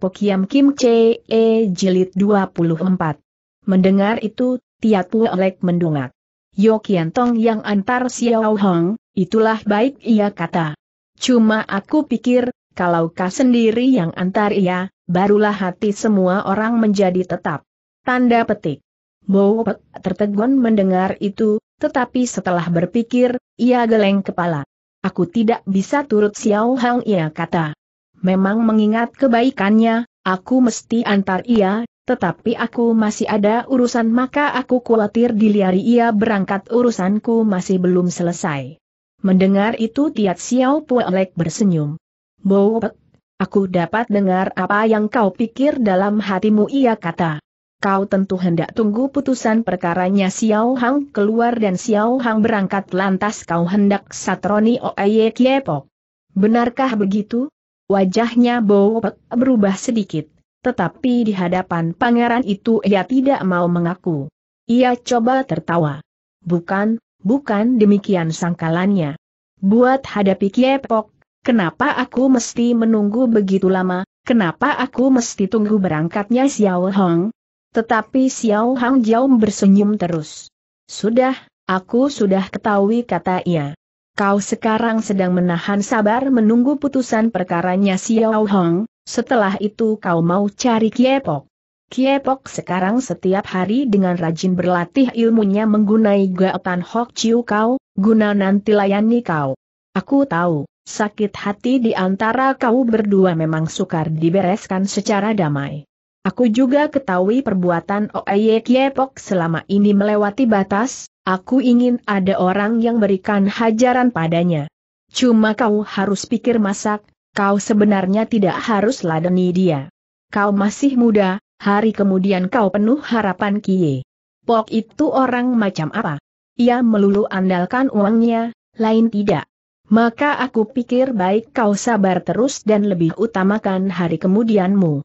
Pokiam Kim Che E Jilid 24. Mendengar itu, Tiat Puelek mendongak. Yo Kian Tong yang antar Xiao Hong, itulah baik ia kata. Cuma aku pikir, kalau kau sendiri yang antar ia, barulah hati semua orang menjadi tetap. Tanda petik. Bo Pek tertegun mendengar itu, tetapi setelah berpikir, ia geleng kepala. Aku tidak bisa turut Xiao Hong ia kata. Memang mengingat kebaikannya, aku mesti antar ia, tetapi aku masih ada urusan maka aku khawatir diliari ia berangkat urusanku masih belum selesai. Mendengar itu Tiat Xiao Puelek bersenyum. Bopek, aku dapat dengar apa yang kau pikir dalam hatimu ia kata. Kau tentu hendak tunggu putusan perkaranya Xiao Hang keluar dan Xiao Hang berangkat lantas kau hendak satroni Oeye Kiepok. Benarkah begitu? Wajahnya Bowok berubah sedikit, tetapi di hadapan pangeran itu ia tidak mau mengaku. Ia coba tertawa. Bukan, bukan demikian sangkalannya. Buat hadapi Kiepok, kenapa aku mesti menunggu begitu lama, kenapa aku mesti tunggu berangkatnya Xiao Hong? Tetapi Xiao Hong jauh bersenyum terus. Sudah, aku sudah ketahui kata ia kau sekarang sedang menahan sabar menunggu putusan perkaranya Xiao Hong, setelah itu kau mau cari Kiepok. Kiepok sekarang setiap hari dengan rajin berlatih ilmunya menggunai gaotan Hok Chiu Kau, guna nanti layani kau. Aku tahu, sakit hati di antara kau berdua memang sukar dibereskan secara damai. Aku juga ketahui perbuatan Oeye Kiepok selama ini melewati batas, Aku ingin ada orang yang berikan hajaran padanya. Cuma kau harus pikir masak, kau sebenarnya tidak harus ladeni dia. Kau masih muda, hari kemudian kau penuh harapan Kie. Pok itu orang macam apa? Ia melulu andalkan uangnya, lain tidak. Maka aku pikir baik kau sabar terus dan lebih utamakan hari kemudianmu.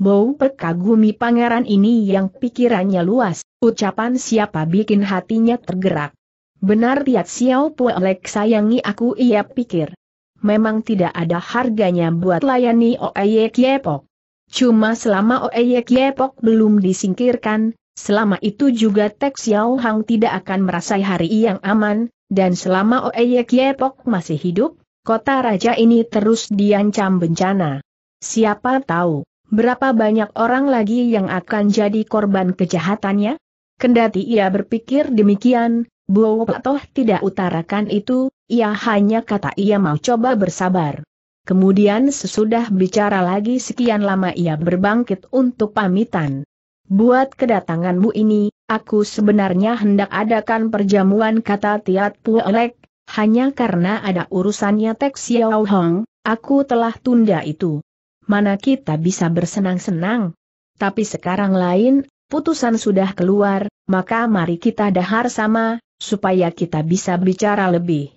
Bau perkagumi pangeran ini yang pikirannya luas, ucapan siapa bikin hatinya tergerak. Benar Tiat Xiao Puelek sayangi aku ia pikir. Memang tidak ada harganya buat layani Oeye Kiepok. Cuma selama Oeye Kiepok belum disingkirkan, selama itu juga Tek Xiao Hang tidak akan merasai hari yang aman, dan selama Oeye Kiepok masih hidup, kota raja ini terus diancam bencana. Siapa tahu? Berapa banyak orang lagi yang akan jadi korban kejahatannya? Kendati ia berpikir demikian, Bo Toh tidak utarakan itu, ia hanya kata ia mau coba bersabar. Kemudian sesudah bicara lagi sekian lama ia berbangkit untuk pamitan. Buat kedatanganmu ini, aku sebenarnya hendak adakan perjamuan kata Tiat Puelek, hanya karena ada urusannya Tek Xiao Hong, aku telah tunda itu mana kita bisa bersenang-senang. Tapi sekarang lain, putusan sudah keluar, maka mari kita dahar sama, supaya kita bisa bicara lebih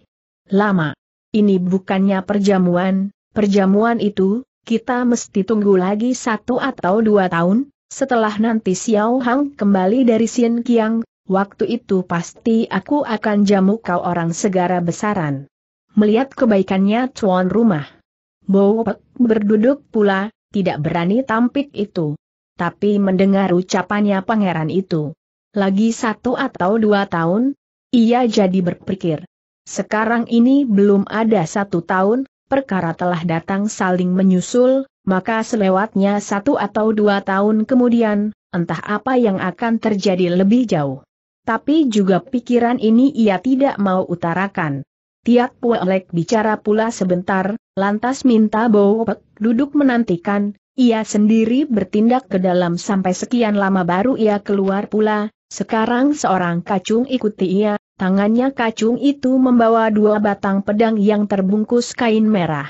lama. Ini bukannya perjamuan, perjamuan itu, kita mesti tunggu lagi satu atau dua tahun, setelah nanti Xiao Hang kembali dari Xin Kiang, waktu itu pasti aku akan jamu kau orang segara besaran. Melihat kebaikannya tuan rumah. Bau berduduk pula, tidak berani tampik itu. Tapi mendengar ucapannya pangeran itu. Lagi satu atau dua tahun, ia jadi berpikir. Sekarang ini belum ada satu tahun, perkara telah datang saling menyusul, maka selewatnya satu atau dua tahun kemudian, entah apa yang akan terjadi lebih jauh. Tapi juga pikiran ini ia tidak mau utarakan. Tiap Puelek bicara pula sebentar, lantas minta Bowopek duduk menantikan, ia sendiri bertindak ke dalam sampai sekian lama baru ia keluar pula, sekarang seorang kacung ikuti ia, tangannya kacung itu membawa dua batang pedang yang terbungkus kain merah.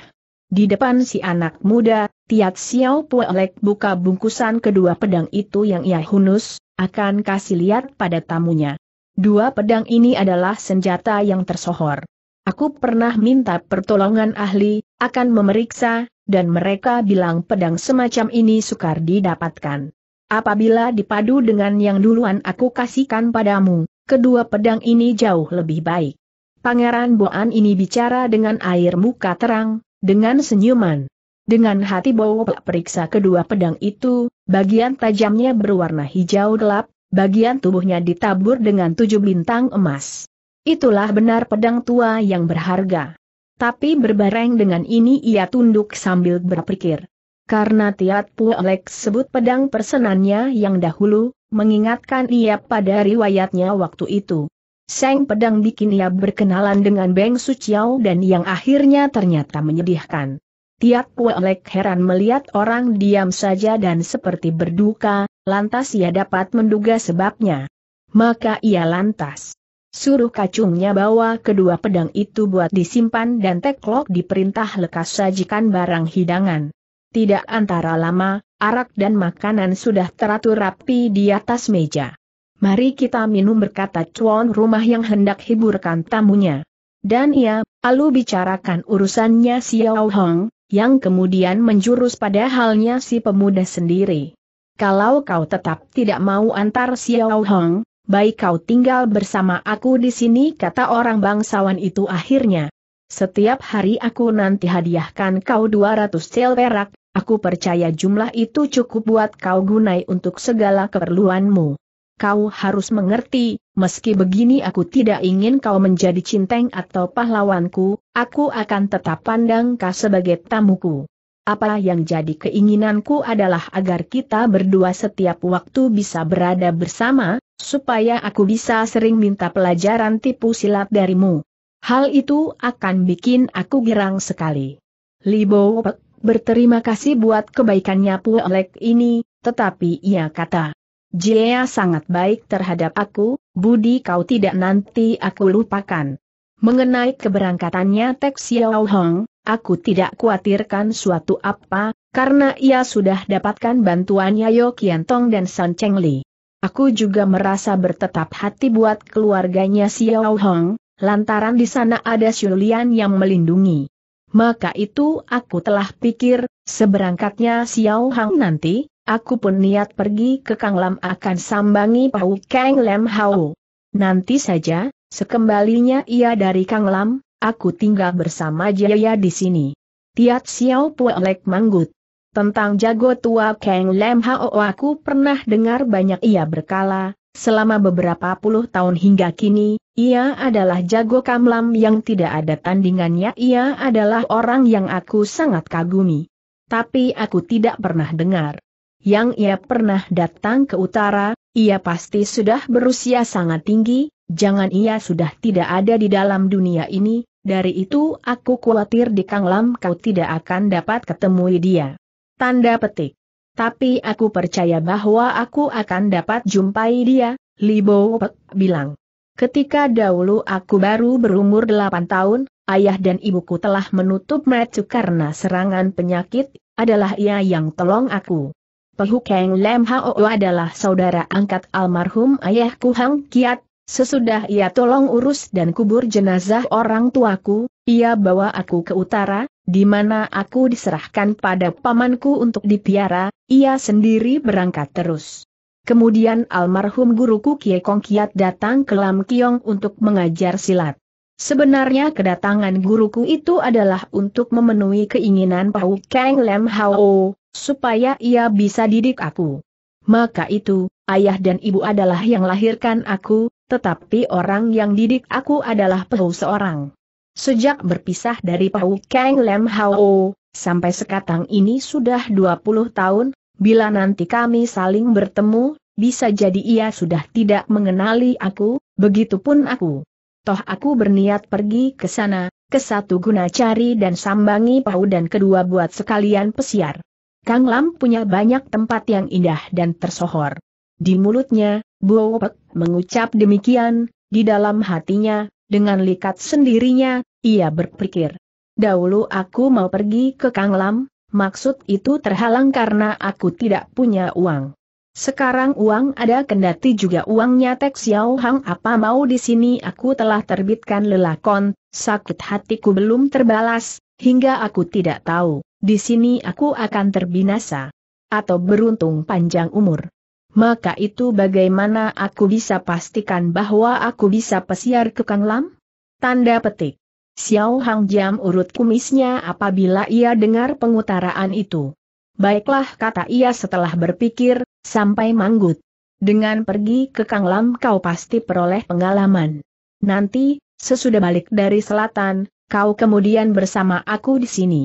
Di depan si anak muda, Tiat Xiao Puelek buka bungkusan kedua pedang itu yang ia hunus, akan kasih lihat pada tamunya. Dua pedang ini adalah senjata yang tersohor. Aku pernah minta pertolongan ahli, akan memeriksa, dan mereka bilang pedang semacam ini sukar didapatkan. Apabila dipadu dengan yang duluan aku kasihkan padamu, kedua pedang ini jauh lebih baik. Pangeran Boan ini bicara dengan air muka terang, dengan senyuman. Dengan hati Bowo periksa kedua pedang itu, bagian tajamnya berwarna hijau gelap, bagian tubuhnya ditabur dengan tujuh bintang emas. Itulah benar pedang tua yang berharga. Tapi berbareng dengan ini ia tunduk sambil berpikir. Karena Tiat Puelek sebut pedang persenannya yang dahulu, mengingatkan ia pada riwayatnya waktu itu. Seng pedang bikin ia berkenalan dengan Beng Suciao dan yang akhirnya ternyata menyedihkan. Tiat Puelek heran melihat orang diam saja dan seperti berduka, lantas ia dapat menduga sebabnya. Maka ia lantas Suruh kacungnya bawa kedua pedang itu buat disimpan dan teklok diperintah lekas sajikan barang hidangan. Tidak antara lama, arak dan makanan sudah teratur rapi di atas meja. Mari kita minum berkata cuan rumah yang hendak hiburkan tamunya. Dan ia, alu bicarakan urusannya Xiao Hong, yang kemudian menjurus pada halnya si pemuda sendiri. Kalau kau tetap tidak mau antar Xiao Hong, baik kau tinggal bersama aku di sini kata orang bangsawan itu akhirnya. Setiap hari aku nanti hadiahkan kau 200 sel perak, aku percaya jumlah itu cukup buat kau gunai untuk segala keperluanmu. Kau harus mengerti, meski begini aku tidak ingin kau menjadi cinteng atau pahlawanku, aku akan tetap pandang kau sebagai tamuku. Apa yang jadi keinginanku adalah agar kita berdua setiap waktu bisa berada bersama, supaya aku bisa sering minta pelajaran tipu silat darimu. Hal itu akan bikin aku girang sekali. Libo, Pek berterima kasih buat kebaikannya Puelek ini, tetapi ia kata, Jia sangat baik terhadap aku, budi kau tidak nanti aku lupakan. Mengenai keberangkatannya Tek Xiao Hong, aku tidak khawatirkan suatu apa, karena ia sudah dapatkan bantuannya Yo Kian Tong dan San Cheng Li. Aku juga merasa bertetap hati buat keluarganya Xiao Hong, lantaran di sana ada Shulian yang melindungi. Maka itu aku telah pikir, seberangkatnya Xiao Hong nanti, aku pun niat pergi ke Kang Lam akan sambangi Pau Kang Lam Hao. Nanti saja, sekembalinya ia dari Kang Lam, aku tinggal bersama Jaya di sini. Tiat Xiao Lek Manggut. Tentang jago tua Kang Lam Hao aku pernah dengar banyak ia berkala, selama beberapa puluh tahun hingga kini, ia adalah jago kamlam yang tidak ada tandingannya ia adalah orang yang aku sangat kagumi. Tapi aku tidak pernah dengar. Yang ia pernah datang ke utara, ia pasti sudah berusia sangat tinggi, jangan ia sudah tidak ada di dalam dunia ini, dari itu aku khawatir di Kang Lam kau tidak akan dapat ketemui dia. Tanda petik. Tapi aku percaya bahwa aku akan dapat jumpai dia, Libo Pek bilang. Ketika dahulu aku baru berumur 8 tahun, ayah dan ibuku telah menutup mata karena serangan penyakit, adalah ia yang tolong aku. Pehu Kang Lam Hao adalah saudara angkat almarhum ayahku Hang Kiat, Sesudah ia tolong urus dan kubur jenazah orang tuaku, ia bawa aku ke utara, di mana aku diserahkan pada pamanku untuk dipiara, ia sendiri berangkat terus. Kemudian almarhum guruku Kie Kong Kiat datang ke Lam Kiong untuk mengajar silat. Sebenarnya kedatangan guruku itu adalah untuk memenuhi keinginan Pau Kang Lam Hao, supaya ia bisa didik aku. Maka itu, ayah dan ibu adalah yang lahirkan aku, tetapi orang yang didik aku adalah Pehu seorang. Sejak berpisah dari Pehu Kang Lem Hao, sampai sekarang ini sudah 20 tahun, bila nanti kami saling bertemu, bisa jadi ia sudah tidak mengenali aku, begitupun aku. Toh aku berniat pergi ke sana, ke satu guna cari dan sambangi pau dan kedua buat sekalian pesiar. Kang Lam punya banyak tempat yang indah dan tersohor. Di mulutnya, Buopek mengucap demikian, di dalam hatinya, dengan likat sendirinya, ia berpikir. Dahulu aku mau pergi ke Kanglam, maksud itu terhalang karena aku tidak punya uang. Sekarang uang ada kendati juga uangnya Tek Xiao Hang apa mau di sini aku telah terbitkan lelakon, sakit hatiku belum terbalas, hingga aku tidak tahu, di sini aku akan terbinasa. Atau beruntung panjang umur maka itu bagaimana aku bisa pastikan bahwa aku bisa pesiar ke Kang Lam? Tanda petik. Xiao Hang Jam urut kumisnya apabila ia dengar pengutaraan itu. Baiklah kata ia setelah berpikir, sampai manggut. Dengan pergi ke Kang Lam kau pasti peroleh pengalaman. Nanti, sesudah balik dari selatan, kau kemudian bersama aku di sini.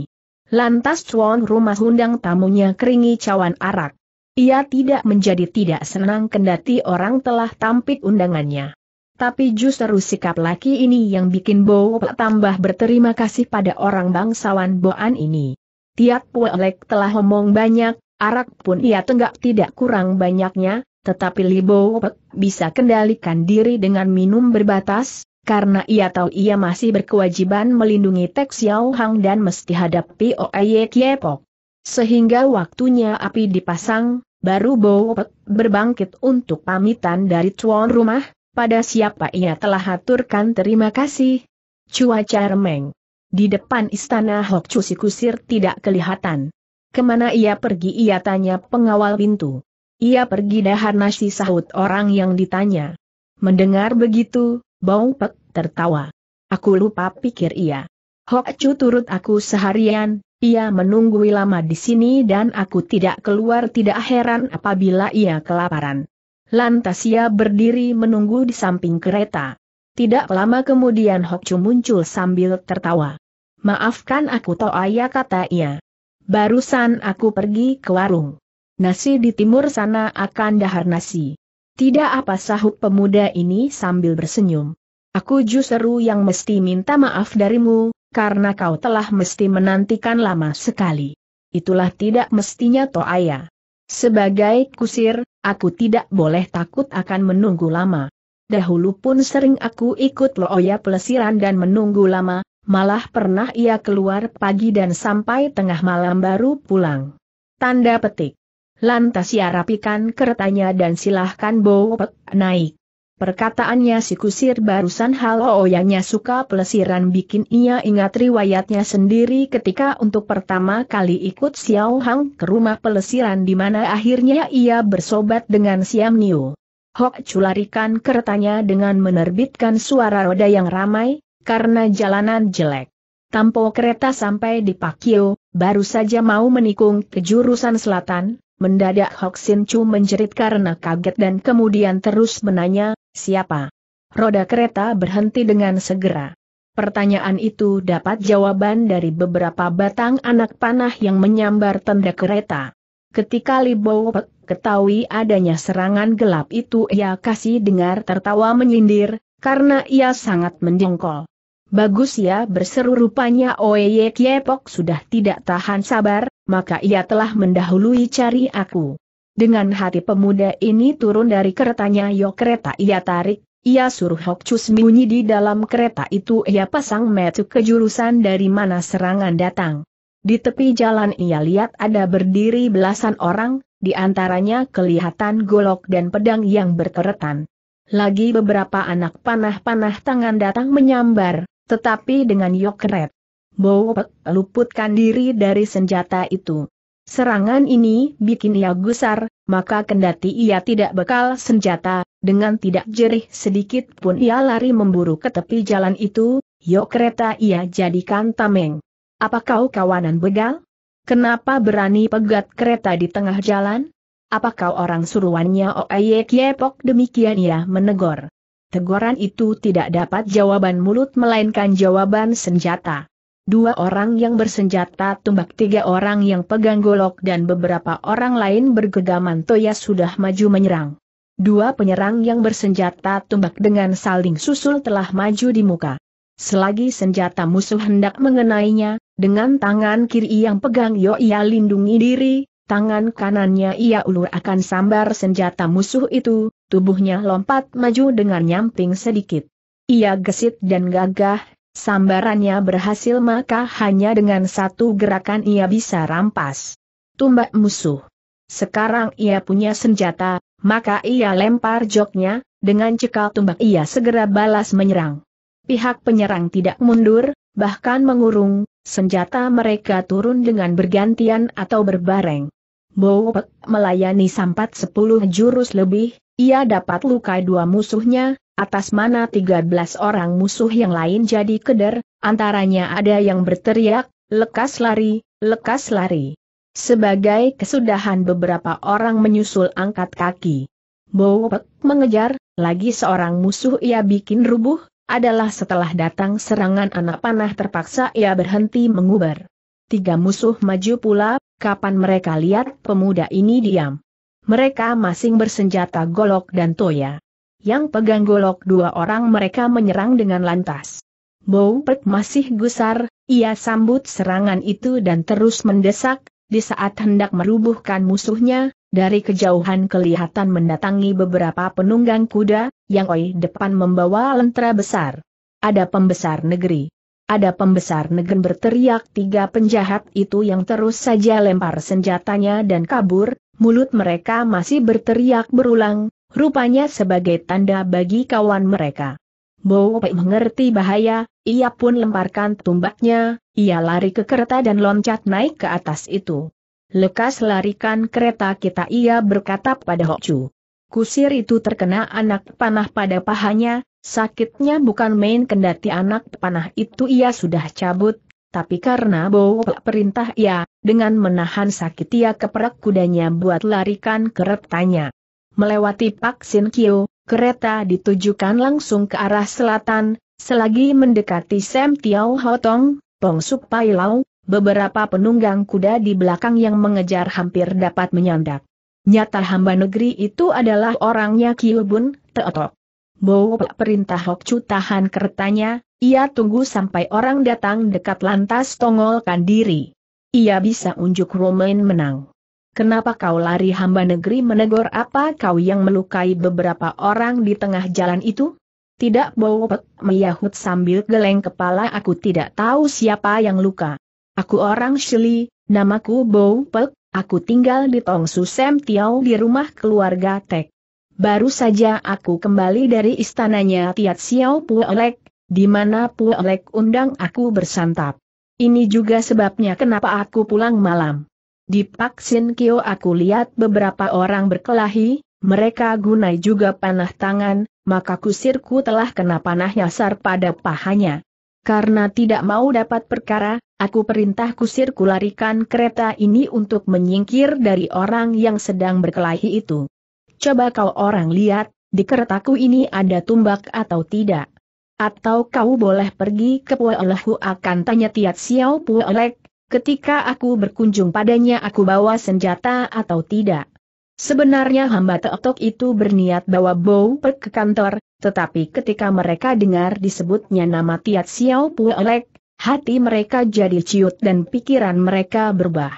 Lantas tuan rumah undang tamunya keringi cawan arak. Ia tidak menjadi tidak senang kendati orang telah tampik undangannya. Tapi justru sikap laki ini yang bikin Bo tambah berterima kasih pada orang bangsawan Boan ini. Tiap Puelek telah ngomong banyak, arak pun ia tenggak tidak kurang banyaknya, tetapi Libo bisa kendalikan diri dengan minum berbatas, karena ia tahu ia masih berkewajiban melindungi Tek Xiao Hang dan mesti hadapi Oye Kiepok. Sehingga waktunya api dipasang, baru Bo berbangkit untuk pamitan dari tuan rumah, pada siapa ia telah haturkan terima kasih. Cuaca remeng. Di depan istana Hok Cusi Kusir tidak kelihatan. Kemana ia pergi ia tanya pengawal pintu. Ia pergi dahar nasi sahut orang yang ditanya. Mendengar begitu, Bau Pek tertawa. Aku lupa pikir ia. Hok Cu turut aku seharian, ia menunggu lama di sini dan aku tidak keluar tidak heran apabila ia kelaparan. Lantas ia berdiri menunggu di samping kereta. Tidak lama kemudian Hok Chu muncul sambil tertawa. Maafkan aku Toaya kata ia. Barusan aku pergi ke warung. Nasi di timur sana akan dahar nasi. Tidak apa sahut pemuda ini sambil bersenyum. Aku justru yang mesti minta maaf darimu, karena kau telah mesti menantikan lama sekali. Itulah tidak mestinya Toaya. Sebagai kusir, aku tidak boleh takut akan menunggu lama. Dahulu pun sering aku ikut Looya pelesiran dan menunggu lama, malah pernah ia keluar pagi dan sampai tengah malam baru pulang. Tanda petik. Lantas ia rapikan keretanya dan silahkan bawa naik. Perkataannya si kusir barusan hal oyangnya oh suka pelesiran bikin ia ingat riwayatnya sendiri ketika untuk pertama kali ikut Xiao Hang ke rumah pelesiran di mana akhirnya ia bersobat dengan Siam Niu. Hok cularikan keretanya dengan menerbitkan suara roda yang ramai, karena jalanan jelek. Tampo kereta sampai di Pakio, baru saja mau menikung ke jurusan selatan, Mendadak Hok Sin Chu menjerit karena kaget dan kemudian terus menanya, siapa? Roda kereta berhenti dengan segera. Pertanyaan itu dapat jawaban dari beberapa batang anak panah yang menyambar tenda kereta. Ketika Libo ketahui adanya serangan gelap itu ia kasih dengar tertawa menyindir, karena ia sangat mendengkol. Bagus ya berseru rupanya Oeye Kiepok sudah tidak tahan sabar, maka ia telah mendahului cari aku. Dengan hati pemuda ini turun dari keretanya yo kereta ia tarik, ia suruh Hok Chus bunyi di dalam kereta itu ia pasang metu ke jurusan dari mana serangan datang. Di tepi jalan ia lihat ada berdiri belasan orang, di antaranya kelihatan golok dan pedang yang berkeretan. Lagi beberapa anak panah-panah tangan datang menyambar, tetapi dengan yokret. Bowo luputkan diri dari senjata itu. Serangan ini bikin ia gusar, maka kendati ia tidak bekal senjata, dengan tidak jerih sedikit pun ia lari memburu ke tepi jalan itu, yok kereta ia jadikan tameng. Apa kau kawanan begal? Kenapa berani pegat kereta di tengah jalan? Apa kau orang suruhannya Oeyek kiepok demikian ia menegor. Teguran itu tidak dapat jawaban mulut melainkan jawaban senjata dua orang yang bersenjata tumbak tiga orang yang pegang golok dan beberapa orang lain bergegaman toya sudah maju menyerang. Dua penyerang yang bersenjata tumbak dengan saling susul telah maju di muka. Selagi senjata musuh hendak mengenainya, dengan tangan kiri yang pegang yo ia lindungi diri, tangan kanannya ia ulur akan sambar senjata musuh itu, tubuhnya lompat maju dengan nyamping sedikit. Ia gesit dan gagah, Sambarannya berhasil maka hanya dengan satu gerakan ia bisa rampas. Tumbak musuh. Sekarang ia punya senjata, maka ia lempar joknya, dengan cekal tumbak ia segera balas menyerang. Pihak penyerang tidak mundur, bahkan mengurung, senjata mereka turun dengan bergantian atau berbareng. Bowpek melayani sampat sepuluh jurus lebih, ia dapat lukai dua musuhnya, atas mana 13 orang musuh yang lain jadi keder, antaranya ada yang berteriak, lekas lari, lekas lari. Sebagai kesudahan beberapa orang menyusul angkat kaki. Bowek mengejar, lagi seorang musuh ia bikin rubuh, adalah setelah datang serangan anak panah terpaksa ia berhenti menguber. Tiga musuh maju pula, kapan mereka lihat pemuda ini diam. Mereka masing bersenjata golok dan toya yang pegang golok dua orang mereka menyerang dengan lantas. Bow Pek masih gusar, ia sambut serangan itu dan terus mendesak, di saat hendak merubuhkan musuhnya, dari kejauhan kelihatan mendatangi beberapa penunggang kuda, yang oi depan membawa lentera besar. Ada pembesar negeri. Ada pembesar negeri berteriak tiga penjahat itu yang terus saja lempar senjatanya dan kabur, mulut mereka masih berteriak berulang, rupanya sebagai tanda bagi kawan mereka. Bowo Pei mengerti bahaya, ia pun lemparkan tumbaknya, ia lari ke kereta dan loncat naik ke atas itu. Lekas larikan kereta kita ia berkata pada Hok Chu. Kusir itu terkena anak panah pada pahanya, sakitnya bukan main kendati anak panah itu ia sudah cabut, tapi karena Bowo Pei perintah ia, dengan menahan sakit ia keperak kudanya buat larikan keretanya. Melewati Pak Sin Kyo, kereta ditujukan langsung ke arah selatan, selagi mendekati Sam Tiao Hotong, Pong Suk Pai Lau, beberapa penunggang kuda di belakang yang mengejar hampir dapat menyandak. Nyata hamba negeri itu adalah orangnya Kyo Bun, Teotok. Bawa perintah Hok Chu tahan keretanya, ia tunggu sampai orang datang dekat lantas tongolkan diri. Ia bisa unjuk Romain menang. Kenapa kau lari hamba negeri menegur apa kau yang melukai beberapa orang di tengah jalan itu? Tidak bopek, meyahut sambil geleng kepala aku tidak tahu siapa yang luka. Aku orang Shili, namaku bopek, aku tinggal di Tong Sem Tiao di rumah keluarga Tek. Baru saja aku kembali dari istananya Tiat Xiao Puelek, di mana Puelek undang aku bersantap. Ini juga sebabnya kenapa aku pulang malam. Di Sin kio aku lihat beberapa orang berkelahi, mereka gunai juga panah tangan, maka kusirku telah kena panah nyasar pada pahanya. Karena tidak mau dapat perkara, aku perintah kusirku larikan kereta ini untuk menyingkir dari orang yang sedang berkelahi itu. Coba kau orang lihat, di keretaku ini ada tumbak atau tidak. Atau kau boleh pergi ke Puelahu akan tanya Tiat Xiao Puelek, ketika aku berkunjung padanya aku bawa senjata atau tidak. Sebenarnya hamba Teotok itu berniat bawa Bow Pek ke kantor, tetapi ketika mereka dengar disebutnya nama Tiat Xiao Puelek, hati mereka jadi ciut dan pikiran mereka berubah.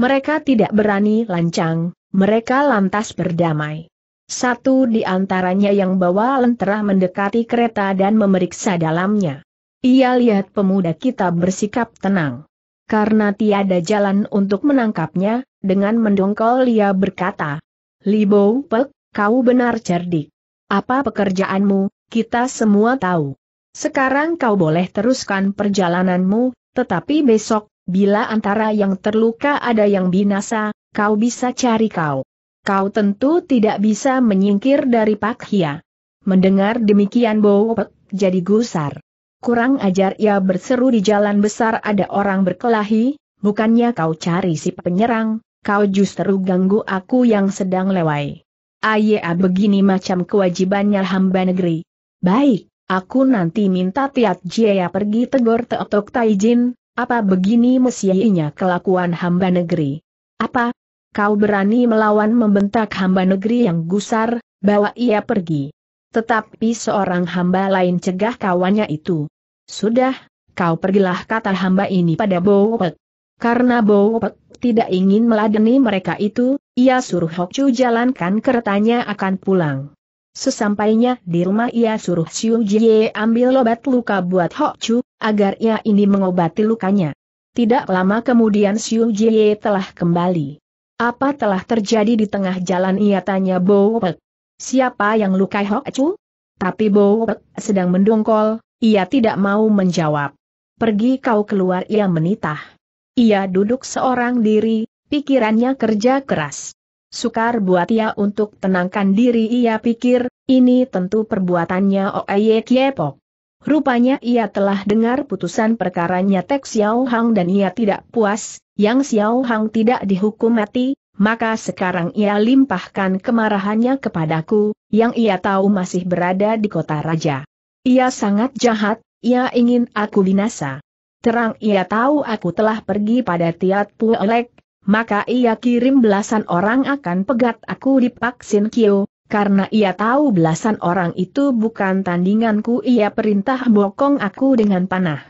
Mereka tidak berani lancang, mereka lantas berdamai. Satu di antaranya yang bawa lentera mendekati kereta dan memeriksa dalamnya. Ia lihat pemuda kita bersikap tenang. Karena tiada jalan untuk menangkapnya, dengan mendongkol ia berkata, Libo Pek, kau benar cerdik. Apa pekerjaanmu, kita semua tahu. Sekarang kau boleh teruskan perjalananmu, tetapi besok, bila antara yang terluka ada yang binasa, kau bisa cari kau. Kau tentu tidak bisa menyingkir dari Pak Hia. Mendengar demikian Bo Pek jadi gusar. Kurang ajar ia berseru di jalan besar ada orang berkelahi, bukannya kau cari si penyerang, kau justru ganggu aku yang sedang lewai. Ayah begini macam kewajibannya hamba negeri. Baik, aku nanti minta Tiat Jaya pergi tegur Teotok Taijin, apa begini mesiainya kelakuan hamba negeri? Apa? Kau berani melawan membentak hamba negeri yang gusar, bawa ia pergi. Tetapi seorang hamba lain cegah kawannya itu. Sudah, kau pergilah kata hamba ini pada Bowopek. Karena Bowopek tidak ingin meladeni mereka itu, ia suruh Hokcu jalankan keretanya akan pulang. Sesampainya di rumah ia suruh Xiu Jie ambil obat luka buat Hokcu, agar ia ini mengobati lukanya. Tidak lama kemudian Xiu Jie telah kembali. Apa telah terjadi di tengah jalan ia tanya Bo Siapa yang lukai Hok Chu? Tapi Wek sedang mendongkol, ia tidak mau menjawab. Pergi kau keluar ia menitah. Ia duduk seorang diri, pikirannya kerja keras. Sukar buat ia untuk tenangkan diri ia pikir, ini tentu perbuatannya Oeye Kiepok. Rupanya ia telah dengar putusan perkaranya Tek Xiao Hang dan ia tidak puas, yang Xiao Hang tidak dihukum mati, maka sekarang ia limpahkan kemarahannya kepadaku, yang ia tahu masih berada di kota raja. Ia sangat jahat, ia ingin aku binasa. Terang ia tahu aku telah pergi pada Tiat Puolek, maka ia kirim belasan orang akan pegat aku di Paksin Kio, karena ia tahu belasan orang itu bukan tandinganku ia perintah bokong aku dengan panah.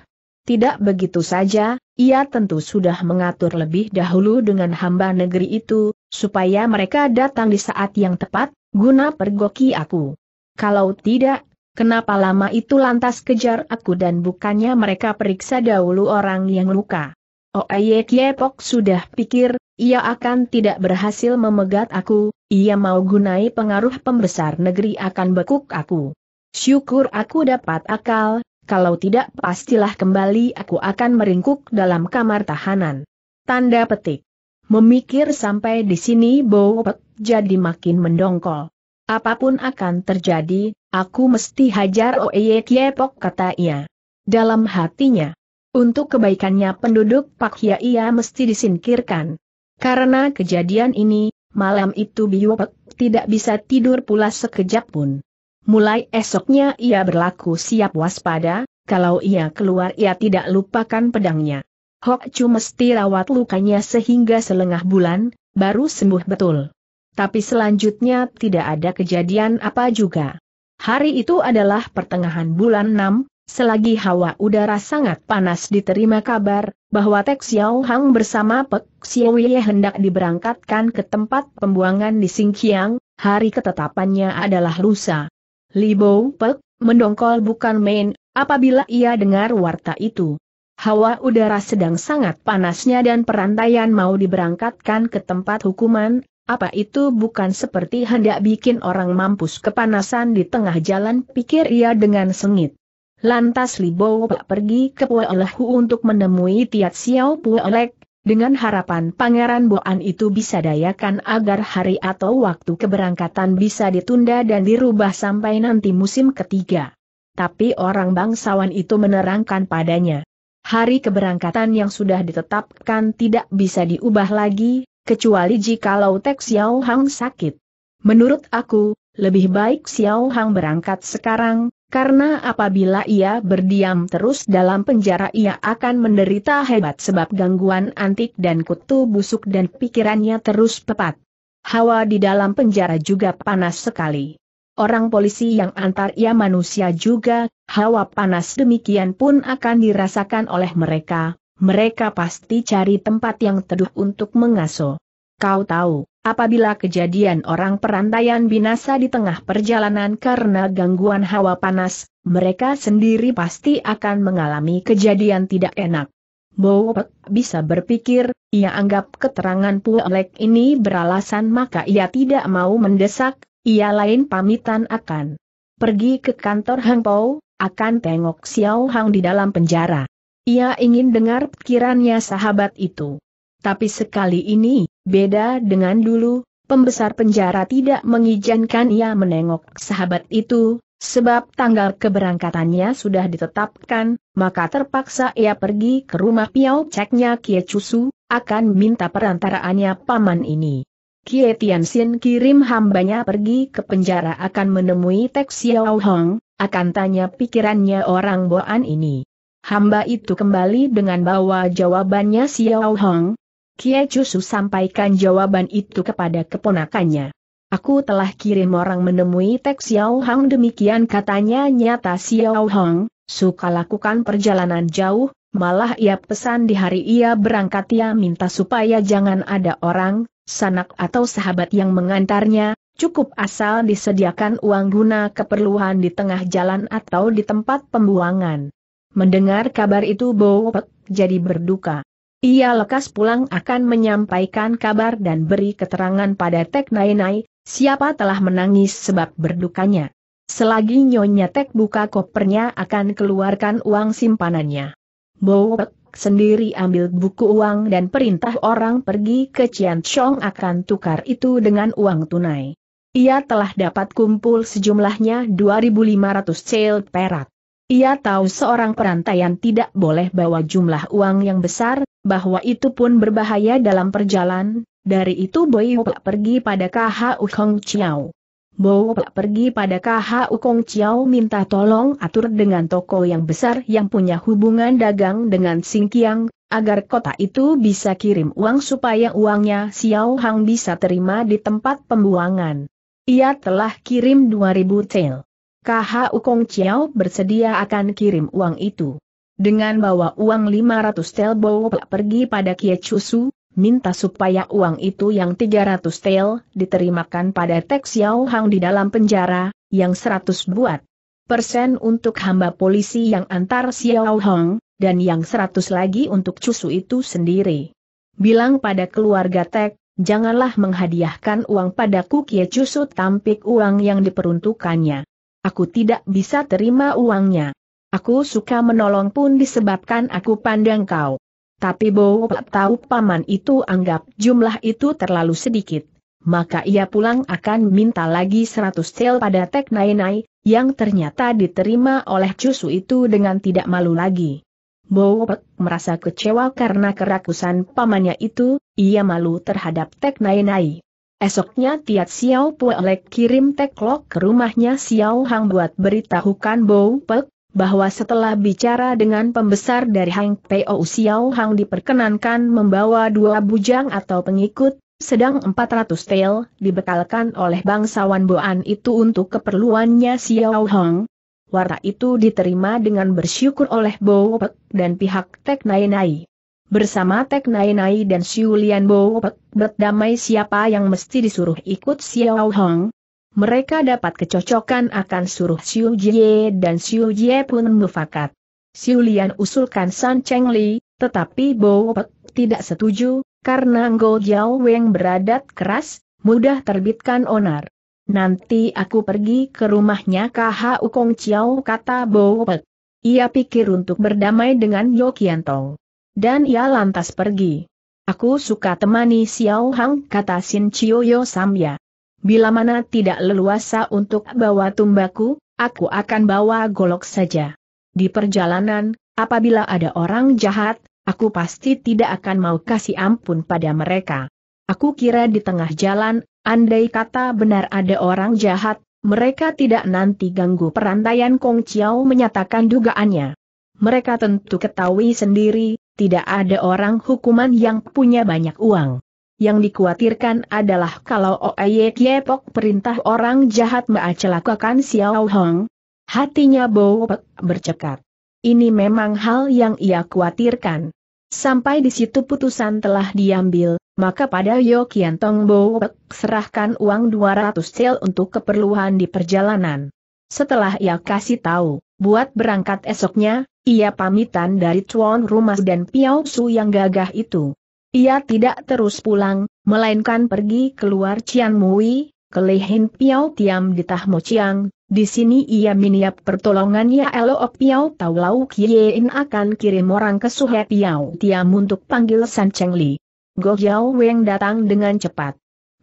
Tidak begitu saja, ia tentu sudah mengatur lebih dahulu dengan hamba negeri itu, supaya mereka datang di saat yang tepat, guna pergoki aku. Kalau tidak, kenapa lama itu lantas kejar aku dan bukannya mereka periksa dahulu orang yang luka. Oh Oeye Kiepok sudah pikir, ia akan tidak berhasil memegat aku, ia mau gunai pengaruh pembesar negeri akan bekuk aku. Syukur aku dapat akal, kalau tidak pastilah kembali aku akan meringkuk dalam kamar tahanan. Tanda petik. Memikir sampai di sini Bowpet jadi makin mendongkol. Apapun akan terjadi, aku mesti hajar Oeye Kiepok kata ia. Dalam hatinya. Untuk kebaikannya penduduk Pak Hia ia mesti disingkirkan. Karena kejadian ini, malam itu Biwopet tidak bisa tidur pula sekejap pun. Mulai esoknya ia berlaku siap waspada, kalau ia keluar ia tidak lupakan pedangnya. Hok Chu mesti rawat lukanya sehingga selengah bulan, baru sembuh betul. Tapi selanjutnya tidak ada kejadian apa juga. Hari itu adalah pertengahan bulan 6, selagi hawa udara sangat panas diterima kabar, bahwa Tek Xiao Hang bersama Pek Xiao Ye hendak diberangkatkan ke tempat pembuangan di Singkiang, hari ketetapannya adalah lusa. Li Bou Pek, mendongkol bukan main, apabila ia dengar warta itu. Hawa udara sedang sangat panasnya dan perantaian mau diberangkatkan ke tempat hukuman, apa itu bukan seperti hendak bikin orang mampus kepanasan di tengah jalan pikir ia dengan sengit. Lantas Pek pergi ke Lehu untuk menemui Tiat Xiao Lek, dengan harapan Pangeran Boan itu bisa dayakan agar hari atau waktu keberangkatan bisa ditunda dan dirubah sampai nanti musim ketiga. Tapi orang bangsawan itu menerangkan padanya. Hari keberangkatan yang sudah ditetapkan tidak bisa diubah lagi, kecuali jikalau Tek Xiao Hang sakit. Menurut aku, lebih baik Xiao Hang berangkat sekarang, karena apabila ia berdiam terus dalam penjara ia akan menderita hebat sebab gangguan antik dan kutu busuk dan pikirannya terus pepat. Hawa di dalam penjara juga panas sekali. Orang polisi yang antar ia manusia juga, hawa panas demikian pun akan dirasakan oleh mereka, mereka pasti cari tempat yang teduh untuk mengaso. Kau tahu, Apabila kejadian orang perantaian binasa di tengah perjalanan karena gangguan hawa panas, mereka sendiri pasti akan mengalami kejadian tidak enak. Bowek bisa berpikir, ia anggap keterangan Puelek ini beralasan maka ia tidak mau mendesak, ia lain pamitan akan pergi ke kantor Hang Pao, akan tengok Xiao Hang di dalam penjara. Ia ingin dengar pikirannya sahabat itu. Tapi sekali ini, Beda dengan dulu, pembesar penjara tidak mengizinkan ia menengok sahabat itu, sebab tanggal keberangkatannya sudah ditetapkan, maka terpaksa ia pergi ke rumah piau ceknya Kie chusu akan minta perantaraannya paman ini. Kie Tianxin kirim hambanya pergi ke penjara akan menemui Tek Xiao Hong, akan tanya pikirannya orang Boan ini. Hamba itu kembali dengan bawa jawabannya Xiao Hong, Kie Chusu sampaikan jawaban itu kepada keponakannya. Aku telah kirim orang menemui Tek Xiao Hang demikian katanya nyata Xiao Hang, suka lakukan perjalanan jauh, malah ia pesan di hari ia berangkat ia minta supaya jangan ada orang, sanak atau sahabat yang mengantarnya, cukup asal disediakan uang guna keperluan di tengah jalan atau di tempat pembuangan. Mendengar kabar itu Bo Pek jadi berduka. Ia lekas pulang akan menyampaikan kabar dan beri keterangan pada Tek Nai Nai, siapa telah menangis sebab berdukanya. Selagi Nyonya Tek buka kopernya akan keluarkan uang simpanannya. Bowek sendiri ambil buku uang dan perintah orang pergi ke Cian Chong akan tukar itu dengan uang tunai. Ia telah dapat kumpul sejumlahnya 2.500 cel perak. Ia tahu seorang perantaian tidak boleh bawa jumlah uang yang besar, bahwa itu pun berbahaya dalam perjalanan, dari itu Boyu Pak pergi pada KHU Kong Chiao. Bow Pak pergi pada KHU Kong Chiao minta tolong atur dengan toko yang besar yang punya hubungan dagang dengan Singkiang, agar kota itu bisa kirim uang supaya uangnya Xiao Hang bisa terima di tempat pembuangan. Ia telah kirim 2000 tel. KH Ukong Chiao bersedia akan kirim uang itu. Dengan bawa uang 500 tel Bowo pergi pada Kie Chusu, minta supaya uang itu yang 300 tel diterimakan pada Tek Xiao Hang di dalam penjara, yang 100 buat persen untuk hamba polisi yang antar Xiao Hang, dan yang 100 lagi untuk Chusu itu sendiri. Bilang pada keluarga Tek, janganlah menghadiahkan uang padaku Kie Chusu tampik uang yang diperuntukannya. Aku tidak bisa terima uangnya. Aku suka menolong pun disebabkan aku pandang kau. Tapi Bowo tahu paman itu anggap jumlah itu terlalu sedikit. Maka ia pulang akan minta lagi 100 sel pada Tek Nai Nai, yang ternyata diterima oleh cusu itu dengan tidak malu lagi. Bowo merasa kecewa karena kerakusan pamannya itu, ia malu terhadap Tek Nai Nai. Esoknya Tiat Xiao Puelek kirim teklok ke rumahnya Xiao Hang buat beritahukan Bou Pek, bahwa setelah bicara dengan pembesar dari Hang Po Xiao Hang diperkenankan membawa dua bujang atau pengikut, sedang 400 tel dibekalkan oleh bangsawan Boan itu untuk keperluannya Xiao Hang. Warta itu diterima dengan bersyukur oleh Bou Pek dan pihak Tek Nai Nai. Bersama Tek Nai Nai dan Xiu Lian Bo Pek, berdamai siapa yang mesti disuruh ikut Xiao Hong. Mereka dapat kecocokan akan suruh Xiu Jie dan Xiu Jie pun mufakat. Xiu Lian usulkan San Cheng Li, tetapi Bo Pek tidak setuju, karena Ngo Jiao Weng beradat keras, mudah terbitkan onar. Nanti aku pergi ke rumahnya KH Ukong Chiao kata Bo Pek. Ia pikir untuk berdamai dengan Yokiantong. Dan ia lantas pergi. Aku suka temani Xiao Hang, kata Sin Chioyo Samya. Bila mana tidak leluasa untuk bawa tumbaku, aku akan bawa golok saja. Di perjalanan, apabila ada orang jahat, aku pasti tidak akan mau kasih ampun pada mereka. Aku kira di tengah jalan, andai kata benar ada orang jahat, mereka tidak nanti ganggu perantaian Kong Chiao menyatakan dugaannya. Mereka tentu ketahui sendiri, tidak ada orang hukuman yang punya banyak uang. Yang dikhawatirkan adalah kalau Oye Kiepok perintah orang jahat meacelakakan Xiao Hong. Hatinya Bo Pek bercekat. Ini memang hal yang ia khawatirkan. Sampai di situ putusan telah diambil, maka pada Yo Kian Tong Bo serahkan uang 200 sel untuk keperluan di perjalanan. Setelah ia kasih tahu, buat berangkat esoknya, ia pamitan dari tuan rumah dan Piao Su yang gagah itu. Ia tidak terus pulang, melainkan pergi keluar Cian Mui, ke Lehin Piao Tiam di Tahmo Chiang, di sini ia miniap pertolongannya Elo Piao Tau Lau Kiein akan kirim orang ke Suhe Piao Tiam untuk panggil San Cheng Li. Go Yao Weng datang dengan cepat.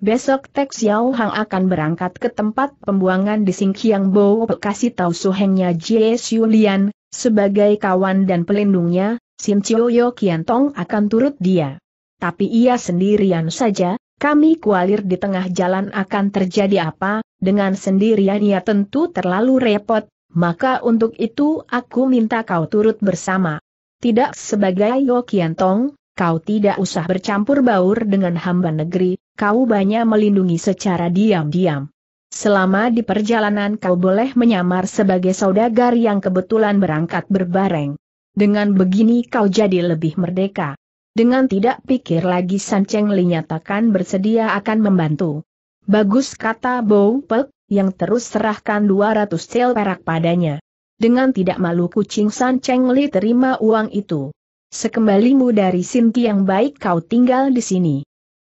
Besok Tek Xiao Hang akan berangkat ke tempat pembuangan di Sing Kiang Bo kasih tahu suhengnya Jie Lian, sebagai kawan dan pelindungnya, Sin Chioyo Kiantong akan turut dia. Tapi ia sendirian saja, kami kualir di tengah jalan akan terjadi apa, dengan sendirian ia tentu terlalu repot, maka untuk itu aku minta kau turut bersama. Tidak sebagai Yo Kiantong, kau tidak usah bercampur baur dengan hamba negeri, kau banyak melindungi secara diam-diam. Selama di perjalanan kau boleh menyamar sebagai saudagar yang kebetulan berangkat berbareng. Dengan begini kau jadi lebih merdeka. Dengan tidak pikir lagi San Cheng Li nyatakan bersedia akan membantu. Bagus kata Bow Pek, yang terus serahkan 200 sel perak padanya. Dengan tidak malu kucing San Cheng Li terima uang itu. Sekembalimu dari Sinti yang baik kau tinggal di sini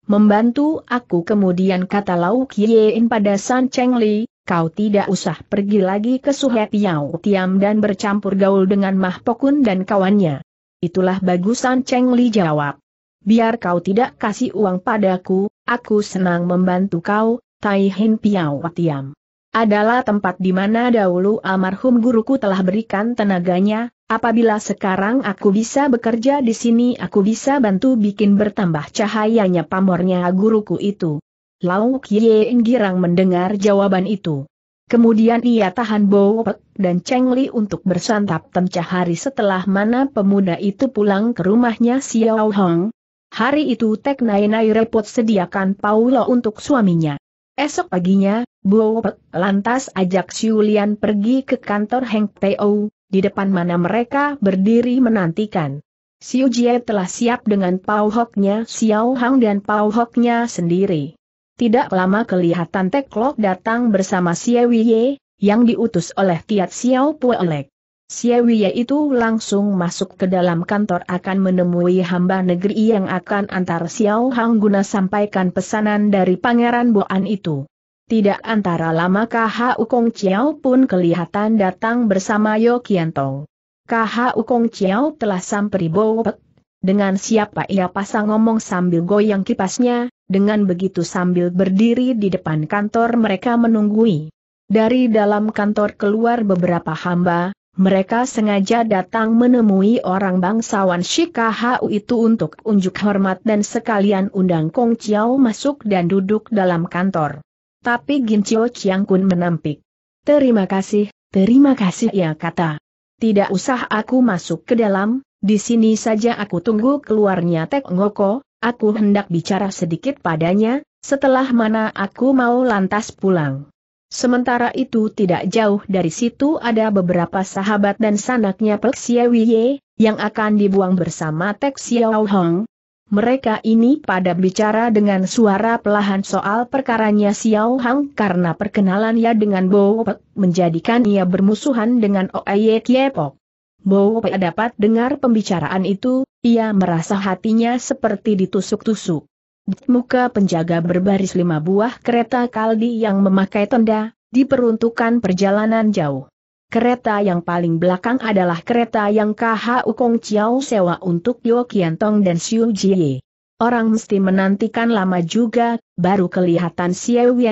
membantu aku kemudian kata Lau Kiein pada San Cheng Li, kau tidak usah pergi lagi ke Suhe Piao Tiam dan bercampur gaul dengan Mah Pokun dan kawannya. Itulah bagus San Cheng Li jawab. Biar kau tidak kasih uang padaku, aku senang membantu kau, Tai Hin Piao Tiam. Adalah tempat di mana dahulu almarhum guruku telah berikan tenaganya, Apabila sekarang aku bisa bekerja di sini aku bisa bantu bikin bertambah cahayanya pamornya guruku itu. Lau Kie Girang mendengar jawaban itu. Kemudian ia tahan Bowopek dan Cheng Li untuk bersantap temcah hari setelah mana pemuda itu pulang ke rumahnya Xiao Hong. Hari itu Tek Nai Nai repot sediakan Paulo untuk suaminya. Esok paginya, Bowopek lantas ajak Lian pergi ke kantor Heng Teo, di depan mana mereka berdiri menantikan. Xiu Jie telah siap dengan Pau Hoknya Xiao Hang dan Pau Hoknya sendiri. Tidak lama kelihatan Teklok datang bersama Xie Wiye, yang diutus oleh Tiat Xiao Puelek. Xie Wiye itu langsung masuk ke dalam kantor akan menemui hamba negeri yang akan antar Xiao Hang guna sampaikan pesanan dari Pangeran Boan itu. Tidak antara lama KHU Kong Chiao pun kelihatan datang bersama Yo Tong. KHU Kong Chiao telah sampai bawah. Dengan siapa ia pasang ngomong sambil goyang kipasnya, dengan begitu sambil berdiri di depan kantor mereka menunggui. Dari dalam kantor keluar beberapa hamba, mereka sengaja datang menemui orang bangsawan Shikahu itu untuk unjuk hormat dan sekalian undang Kong Chiao masuk dan duduk dalam kantor. Tapi Gincio Chiang Kun menampik. Terima kasih, terima kasih ya kata. Tidak usah aku masuk ke dalam, di sini saja aku tunggu keluarnya Tek Ngoko, aku hendak bicara sedikit padanya, setelah mana aku mau lantas pulang. Sementara itu tidak jauh dari situ ada beberapa sahabat dan sanaknya Pek Siawie yang akan dibuang bersama Tek Xiao Hong, mereka ini pada bicara dengan suara pelahan soal perkaranya Xiao Hang karena perkenalan perkenalannya dengan Bo Pek menjadikan ia bermusuhan dengan Oye Kiepok. Bo Pek dapat dengar pembicaraan itu, ia merasa hatinya seperti ditusuk-tusuk. Di muka penjaga berbaris lima buah kereta kaldi yang memakai tenda, diperuntukkan perjalanan jauh. Kereta yang paling belakang adalah kereta yang KHU Kong Chiao sewa untuk Kian Tong dan Xiu Jie. Orang mesti menantikan lama juga, baru kelihatan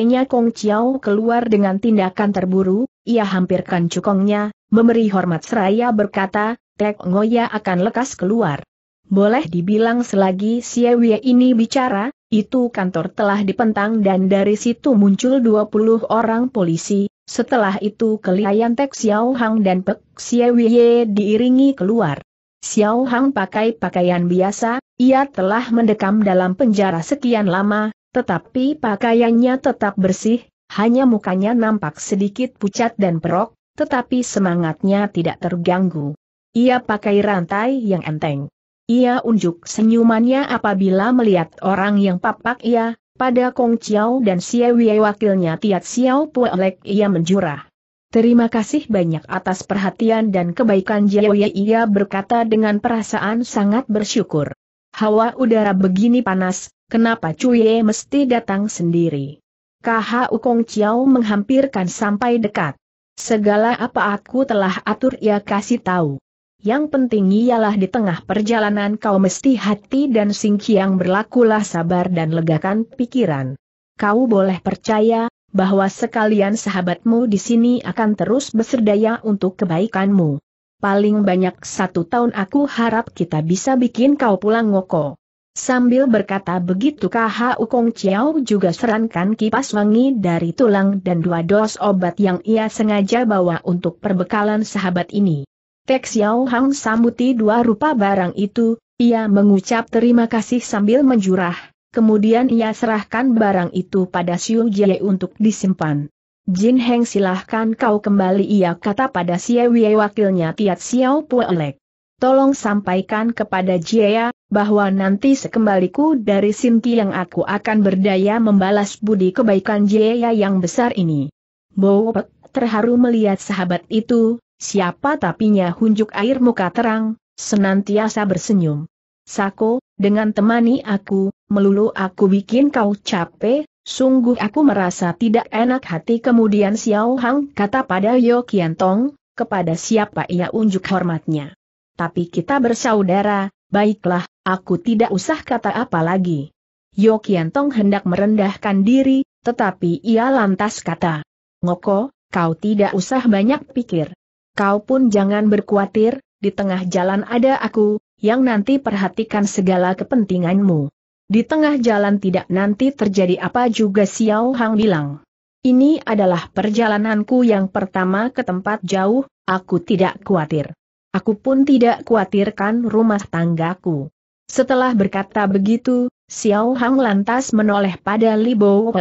nya Kong Chiao keluar dengan tindakan terburu, ia hampirkan cukongnya, memberi hormat seraya berkata, Tek Ngoya akan lekas keluar. Boleh dibilang selagi Xiaowie ini bicara, itu kantor telah dipentang dan dari situ muncul 20 orang polisi, setelah itu kelihayan Tek Xiao Hang dan Pek Xiewie diiringi keluar. Xiao Hang pakai pakaian biasa, ia telah mendekam dalam penjara sekian lama, tetapi pakaiannya tetap bersih, hanya mukanya nampak sedikit pucat dan perok, tetapi semangatnya tidak terganggu. Ia pakai rantai yang enteng. Ia unjuk senyumannya apabila melihat orang yang papak ia, pada Kong Chiao dan Xie Wei wakilnya Tiat Xiao Puelek ia menjura. Terima kasih banyak atas perhatian dan kebaikan Jiaoye ia berkata dengan perasaan sangat bersyukur. Hawa udara begini panas, kenapa Cuye mesti datang sendiri? KHU Kong Chiao menghampirkan sampai dekat. Segala apa aku telah atur ia kasih tahu. Yang penting ialah di tengah perjalanan kau mesti hati dan singki yang berlakulah sabar dan legakan pikiran. Kau boleh percaya, bahwa sekalian sahabatmu di sini akan terus berserdaya untuk kebaikanmu. Paling banyak satu tahun aku harap kita bisa bikin kau pulang ngoko. Sambil berkata begitu KH Ukong Chiao juga serankan kipas wangi dari tulang dan dua dos obat yang ia sengaja bawa untuk perbekalan sahabat ini. Tek Xiao Hang sambuti dua rupa barang itu, ia mengucap terima kasih sambil menjurah, kemudian ia serahkan barang itu pada Xiu Jie untuk disimpan. Jin Heng silahkan kau kembali ia kata pada Xie Wei wakilnya Tiat Xiao Puelek. Tolong sampaikan kepada Jia, ya, bahwa nanti sekembaliku dari Sinti yang aku akan berdaya membalas budi kebaikan Jia ya yang besar ini. Bowok terharu melihat sahabat itu, Siapa tapinya hunjuk air muka terang, senantiasa bersenyum. Sako, dengan temani aku, melulu aku bikin kau capek, sungguh aku merasa tidak enak hati kemudian Xiao Hang kata pada Yo Kian Tong, kepada siapa ia unjuk hormatnya. Tapi kita bersaudara, baiklah, aku tidak usah kata apa lagi. Yo Kian Tong hendak merendahkan diri, tetapi ia lantas kata, Ngoko, kau tidak usah banyak pikir kau pun jangan berkhawatir, di tengah jalan ada aku, yang nanti perhatikan segala kepentinganmu. Di tengah jalan tidak nanti terjadi apa juga Xiao Hang bilang. Ini adalah perjalananku yang pertama ke tempat jauh, aku tidak khawatir. Aku pun tidak khawatirkan rumah tanggaku. Setelah berkata begitu, Xiao Hang lantas menoleh pada Li Bo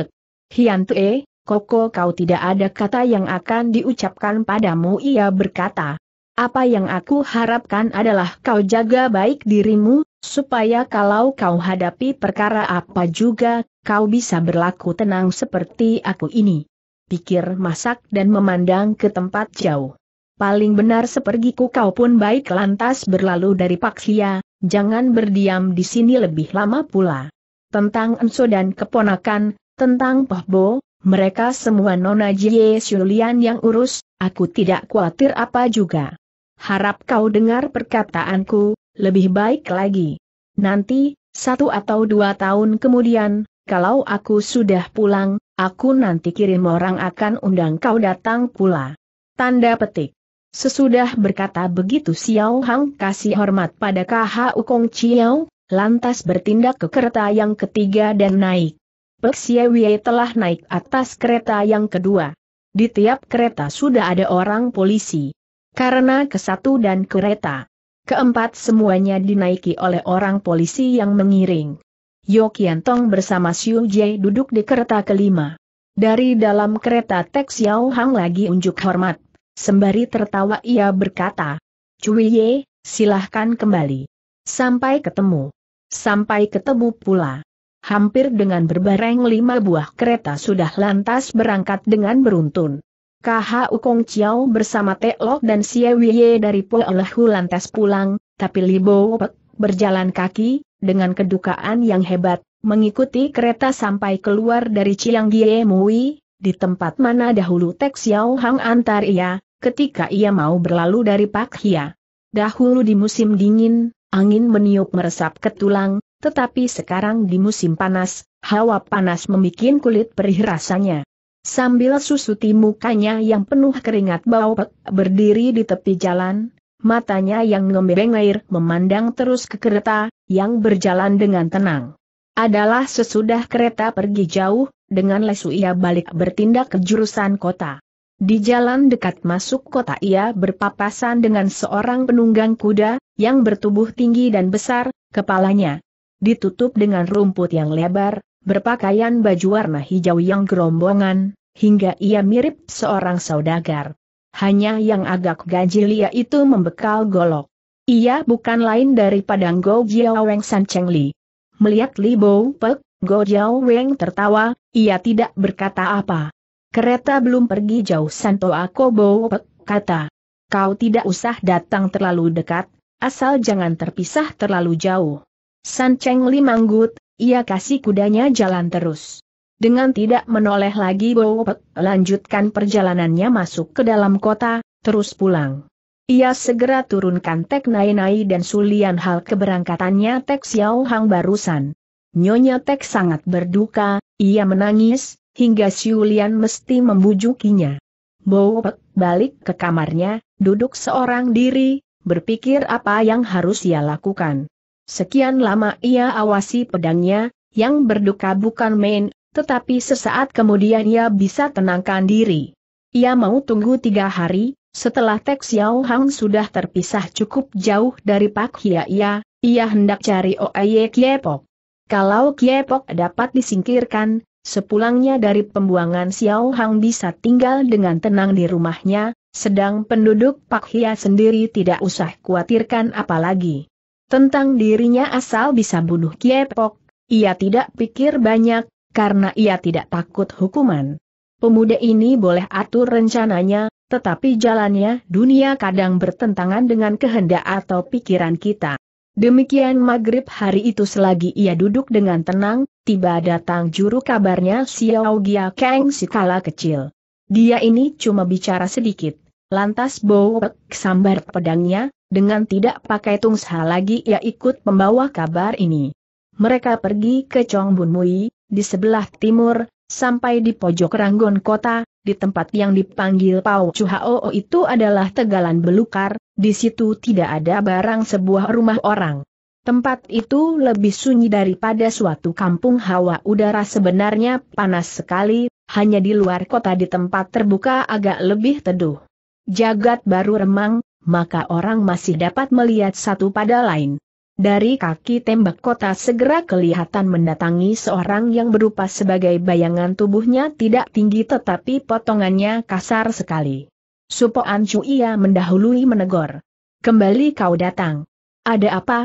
Hian Tue, Koko kau tidak ada kata yang akan diucapkan padamu ia berkata. Apa yang aku harapkan adalah kau jaga baik dirimu, supaya kalau kau hadapi perkara apa juga, kau bisa berlaku tenang seperti aku ini. Pikir masak dan memandang ke tempat jauh. Paling benar sepergiku kau pun baik lantas berlalu dari Paksia, jangan berdiam di sini lebih lama pula. Tentang Enso dan keponakan, tentang Pohbo, mereka semua Nona Jie Shulian yang urus, aku tidak khawatir apa juga. Harap kau dengar perkataanku, lebih baik lagi. Nanti, satu atau dua tahun kemudian, kalau aku sudah pulang, aku nanti kirim orang akan undang kau datang pula. Tanda petik. Sesudah berkata begitu Xiao Hang kasih hormat pada KHU Kong Chiao, lantas bertindak ke kereta yang ketiga dan naik. Pek Siewie telah naik atas kereta yang kedua. Di tiap kereta sudah ada orang polisi. Karena ke satu dan kereta keempat semuanya dinaiki oleh orang polisi yang mengiring. Yokiantong bersama Xiu Jie duduk di kereta kelima. Dari dalam kereta Tek Xiao Hang lagi unjuk hormat. Sembari tertawa ia berkata, Cui Ye, silahkan kembali. Sampai ketemu. Sampai ketemu pula hampir dengan berbareng lima buah kereta sudah lantas berangkat dengan beruntun. KHU Kong Chiao bersama Lok dan Sia Siewie dari Poelehu lantas pulang, tapi Li Bo Pek berjalan kaki, dengan kedukaan yang hebat, mengikuti kereta sampai keluar dari Chiang Gie Mui, di tempat mana dahulu Te Xiao Hang antar ia, ketika ia mau berlalu dari Pak Hia. Dahulu di musim dingin, angin meniup meresap ke tulang, tetapi sekarang di musim panas, hawa panas membuat kulit perih rasanya. Sambil susuti mukanya yang penuh keringat bau pek, berdiri di tepi jalan, matanya yang ngembeng air memandang terus ke kereta, yang berjalan dengan tenang. Adalah sesudah kereta pergi jauh, dengan lesu ia balik bertindak ke jurusan kota. Di jalan dekat masuk kota ia berpapasan dengan seorang penunggang kuda, yang bertubuh tinggi dan besar, kepalanya, ditutup dengan rumput yang lebar, berpakaian baju warna hijau yang gerombongan, hingga ia mirip seorang saudagar. Hanya yang agak ganjil ia itu membekal golok. Ia bukan lain daripada Go Jiao Weng San Cheng Li. Melihat Li Bo Pek, Go Jiao Weng tertawa, ia tidak berkata apa. Kereta belum pergi jauh Santo Ako Bo Pek, kata. Kau tidak usah datang terlalu dekat, asal jangan terpisah terlalu jauh. San Cheng Li manggut, ia kasih kudanya jalan terus. Dengan tidak menoleh lagi Pek, lanjutkan perjalanannya masuk ke dalam kota, terus pulang. Ia segera turunkan Tek Nai Nai dan Sulian hal keberangkatannya Tek Xiao Hang barusan. Nyonya Tek sangat berduka, ia menangis, hingga Sulian mesti membujukinya. Pek, balik ke kamarnya, duduk seorang diri, berpikir apa yang harus ia lakukan. Sekian lama ia awasi pedangnya, yang berduka bukan main, tetapi sesaat kemudian ia bisa tenangkan diri. Ia mau tunggu tiga hari, setelah Tek Xiao Hang sudah terpisah cukup jauh dari Pak Hia Ia, ia hendak cari Oye Kiepok. Kalau Kiepok dapat disingkirkan, sepulangnya dari pembuangan Xiao Hang bisa tinggal dengan tenang di rumahnya, sedang penduduk Pak Hia sendiri tidak usah khawatirkan apalagi. Tentang dirinya asal bisa bunuh Kiepok, ia tidak pikir banyak, karena ia tidak takut hukuman. Pemuda ini boleh atur rencananya, tetapi jalannya dunia kadang bertentangan dengan kehendak atau pikiran kita. Demikian maghrib hari itu selagi ia duduk dengan tenang, tiba datang juru kabarnya Xiao Gia Kang si kala kecil. Dia ini cuma bicara sedikit, lantas Bowek sambar pedangnya, dengan tidak pakai tungsa lagi ia ikut membawa kabar ini. Mereka pergi ke Chongbun Mui, di sebelah timur, sampai di pojok Ranggon Kota, di tempat yang dipanggil Pau Chuhao itu adalah tegalan belukar, di situ tidak ada barang sebuah rumah orang. Tempat itu lebih sunyi daripada suatu kampung hawa udara sebenarnya panas sekali, hanya di luar kota di tempat terbuka agak lebih teduh. Jagat baru remang, maka orang masih dapat melihat satu pada lain. Dari kaki tembak kota segera kelihatan mendatangi seorang yang berupa sebagai bayangan tubuhnya tidak tinggi tetapi potongannya kasar sekali. Supo Ancu ia mendahului menegur. Kembali kau datang. Ada apa?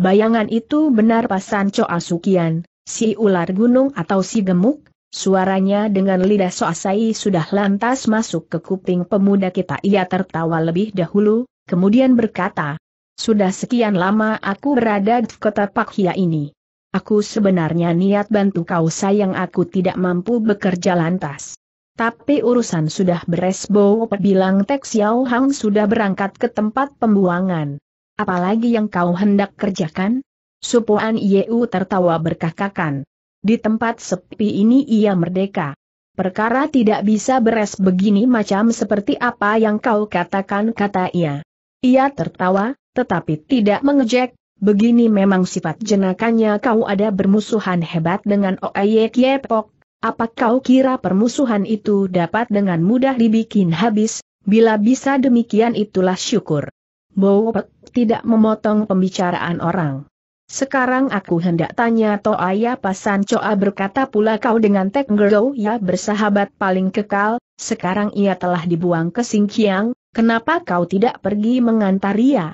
Bayangan itu benar pasan Coa Asukian, si ular gunung atau si gemuk, Suaranya dengan lidah soasai sudah lantas masuk ke kuping pemuda kita ia tertawa lebih dahulu, kemudian berkata, Sudah sekian lama aku berada di kota Pakhia ini. Aku sebenarnya niat bantu kau sayang aku tidak mampu bekerja lantas. Tapi urusan sudah beres Bowo bilang Tek Xiao Hang sudah berangkat ke tempat pembuangan. Apalagi yang kau hendak kerjakan? Supuan Yeu tertawa berkakakan. Di tempat sepi ini ia merdeka. Perkara tidak bisa beres begini macam seperti apa yang kau katakan kata ia. Ia tertawa, tetapi tidak mengejek, begini memang sifat jenakannya kau ada bermusuhan hebat dengan Oye Kiepok. apa kau kira permusuhan itu dapat dengan mudah dibikin habis, bila bisa demikian itulah syukur. Bowok tidak memotong pembicaraan orang. Sekarang aku hendak tanya to ayah Pasan Coa berkata pula kau dengan Tek Ngero ya bersahabat paling kekal, sekarang ia telah dibuang ke Singkiang, kenapa kau tidak pergi mengantar ia ya?